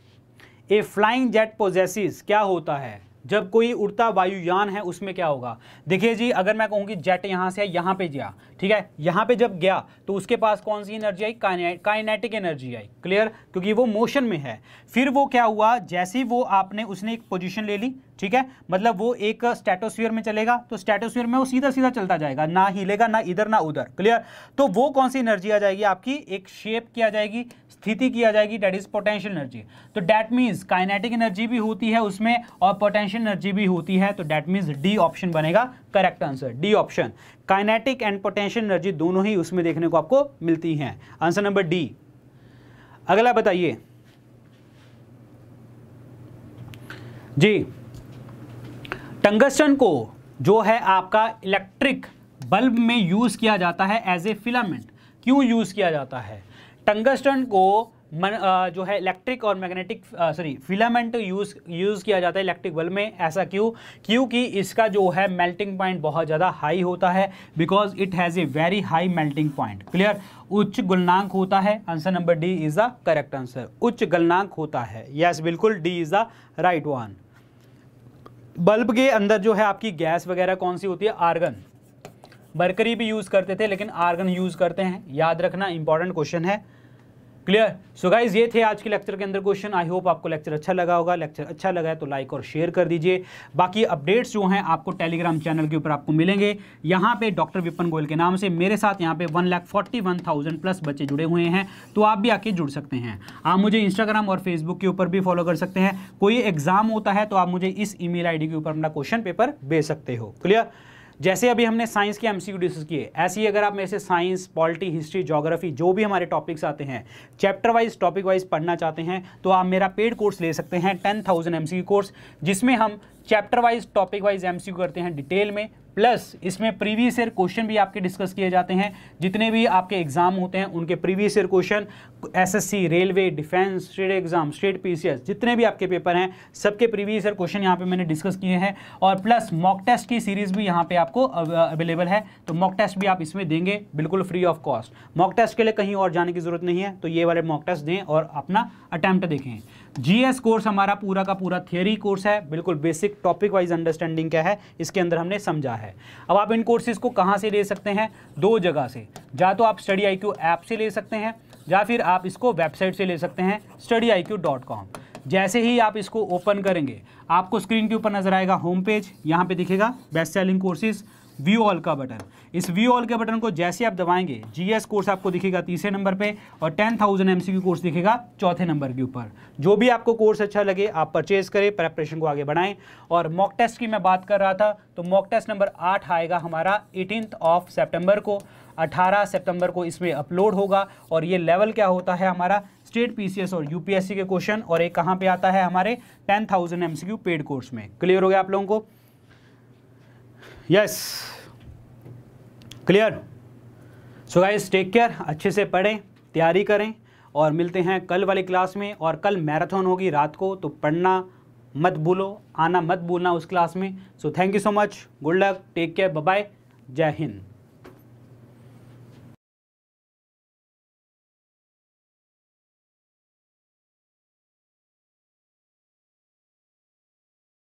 ए फ्लाइंग जेट पोजेसिस क्या होता है जब कोई उड़ता वायुयान है उसमें क्या होगा देखिए जी अगर मैं कहूँगी जेट यहाँ से यहाँ पे गया ठीक है यहाँ पे जब गया तो उसके पास कौन सी एनर्जी आई काइनेटिक एनर्जी आई क्लियर क्योंकि वो मोशन में है फिर वो क्या हुआ जैसे ही वो आपने उसने एक पोजिशन ले ली ठीक है मतलब वो एक स्टेटोस्फीयर में चलेगा तो स्टेटोस्फीयर में वो सीधा सीधा चलता जाएगा ना हिलेगा ना इधर ना उधर क्लियर तो वो कौन सी एनर्जी आ जाएगी आपकी एक शेप की आ जाएगी स्थिति की आ जाएगी डेट इज पोटेंशियल एनर्जी तो डैट मीन्स काइनेटिक एनर्जी भी होती है उसमें और पोटेंशियल एनर्जी भी होती है तो डैट मीन्स डी ऑप्शन बनेगा correct answer D option kinetic and potential energy दोनों ही उसमें देखने को आपको मिलती हैं आंसर नंबर डी अगला बताइए जी टंगस्टन को जो है आपका इलेक्ट्रिक बल्ब में यूज़ किया जाता है एज ए फिलामेंट क्यों यूज़ किया जाता है टंगस्टन को मन आ, जो है इलेक्ट्रिक और magnetic sorry filament use use किया जाता है इलेक्ट्रिक बल्ब में ऐसा क्यों क्योंकि इसका जो है मेल्टिंग पॉइंट बहुत ज़्यादा हाई होता है because it has a very high melting point clear उच्च गलनांक होता है answer number D is the correct answer उच्च गलनांक होता है यस yes, बिल्कुल D is the right one bulb के अंदर जो है आपकी गैस वगैरह कौन सी होती है आर्गन बर्करी भी यूज़ करते थे लेकिन आर्गन यूज़ करते हैं याद रखना इंपॉर्टेंट क्वेश्चन है क्लियर सो गाइज ये थे आज के लेक्चर के अंदर क्वेश्चन आई होप आपको लेक्चर अच्छा लगा होगा लेक्चर अच्छा लगा है तो लाइक और शेयर कर दीजिए बाकी अपडेट्स जो हैं आपको टेलीग्राम चैनल के ऊपर आपको मिलेंगे यहाँ पे डॉक्टर विपन गोयल के नाम से मेरे साथ यहाँ पे one lakh forty one thousand plus बच्चे जुड़े हुए हैं तो आप भी आके जुड़ सकते हैं आप मुझे इंस्टाग्राम और फेसबुक के ऊपर भी फॉलो कर सकते हैं कोई एग्जाम होता है तो आप मुझे इस ई मेल के ऊपर अपना क्वेश्चन पेपर भेज सकते हो क्लियर जैसे अभी हमने साइंस के एमसीक्यू डिस्कस किए ऐसे ही अगर आप मेरे से साइंस पॉलिटी हिस्ट्री जोग्राफी जो भी हमारे टॉपिक्स आते हैं चैप्टर वाइज टॉपिक वाइज पढ़ना चाहते हैं तो आप मेरा पेड कोर्स ले सकते हैं टेन थाउजेंड एम कोर्स जिसमें हम चैप्टर वाइज टॉपिक वाइज एम करते हैं डिटेल में प्लस इसमें प्रीवियस ईयर क्वेश्चन भी आपके डिस्कस किए जाते हैं जितने भी आपके एग्जाम होते हैं उनके previous year question SSC, railway defence state exam state PCS जितने भी आपके पेपर हैं सबके प्रीवियस ईयर क्वेश्चन यहाँ पे मैंने डिस्कस किए हैं और प्लस मॉक टेस्ट की सीरीज भी यहाँ पे आपको अवेलेबल है तो मॉक टेस्ट भी आप इसमें देंगे बिल्कुल free of cost mock test के लिए कहीं और जाने की जरूरत नहीं है तो ये वाले मॉक टेस्ट दें और अपना अटैम्प्ट देखें जीएस कोर्स हमारा पूरा का पूरा थियोरी कोर्स है बिल्कुल बेसिक टॉपिक वाइज अंडरस्टैंडिंग क्या है इसके अंदर हमने समझा है अब आप इन कोर्सेज को कहाँ से ले सकते हैं दो जगह से या तो आप स्टडी आई ऐप से ले सकते हैं या फिर आप इसको वेबसाइट से ले सकते हैं study I Q dot com जैसे ही आप इसको ओपन करेंगे आपको स्क्रीन के ऊपर नजर आएगा होम पेज यहाँ पे दिखेगा best selling courses view all का बटन इस व्यू ऑल के बटन को जैसे आप दबाएंगे जीएस कोर्स आपको दिखेगा तीसरे नंबर पे और टेन थाउजेंड एम कोर्स दिखेगा चौथे नंबर के ऊपर जो भी आपको कोर्स अच्छा लगे आप परचेज करें प्रेपरेशन को आगे बढ़ाएं और मॉक टेस्ट की मैं बात कर रहा था तो मॉक टेस्ट नंबर आठ आएगा हमारा एटीन ऑफ सेप्टेम्बर को 18 सितंबर को इसमें अपलोड होगा और ये लेवल क्या होता है हमारा स्टेट पीसीएस और यूपीएससी के क्वेश्चन और एक कहाँ पे आता है हमारे 10000 थाउजेंड एमसीक्यू पेड कोर्स में क्लियर हो गया आप लोगों को yes clear so guys take care अच्छे से पढ़ें तैयारी करें और मिलते हैं कल वाली क्लास में और कल मैराथन होगी रात को तो पढ़ना मत भूलो आना मत भूलना उस क्लास में so thank you so much good luck take care bye जय हिंद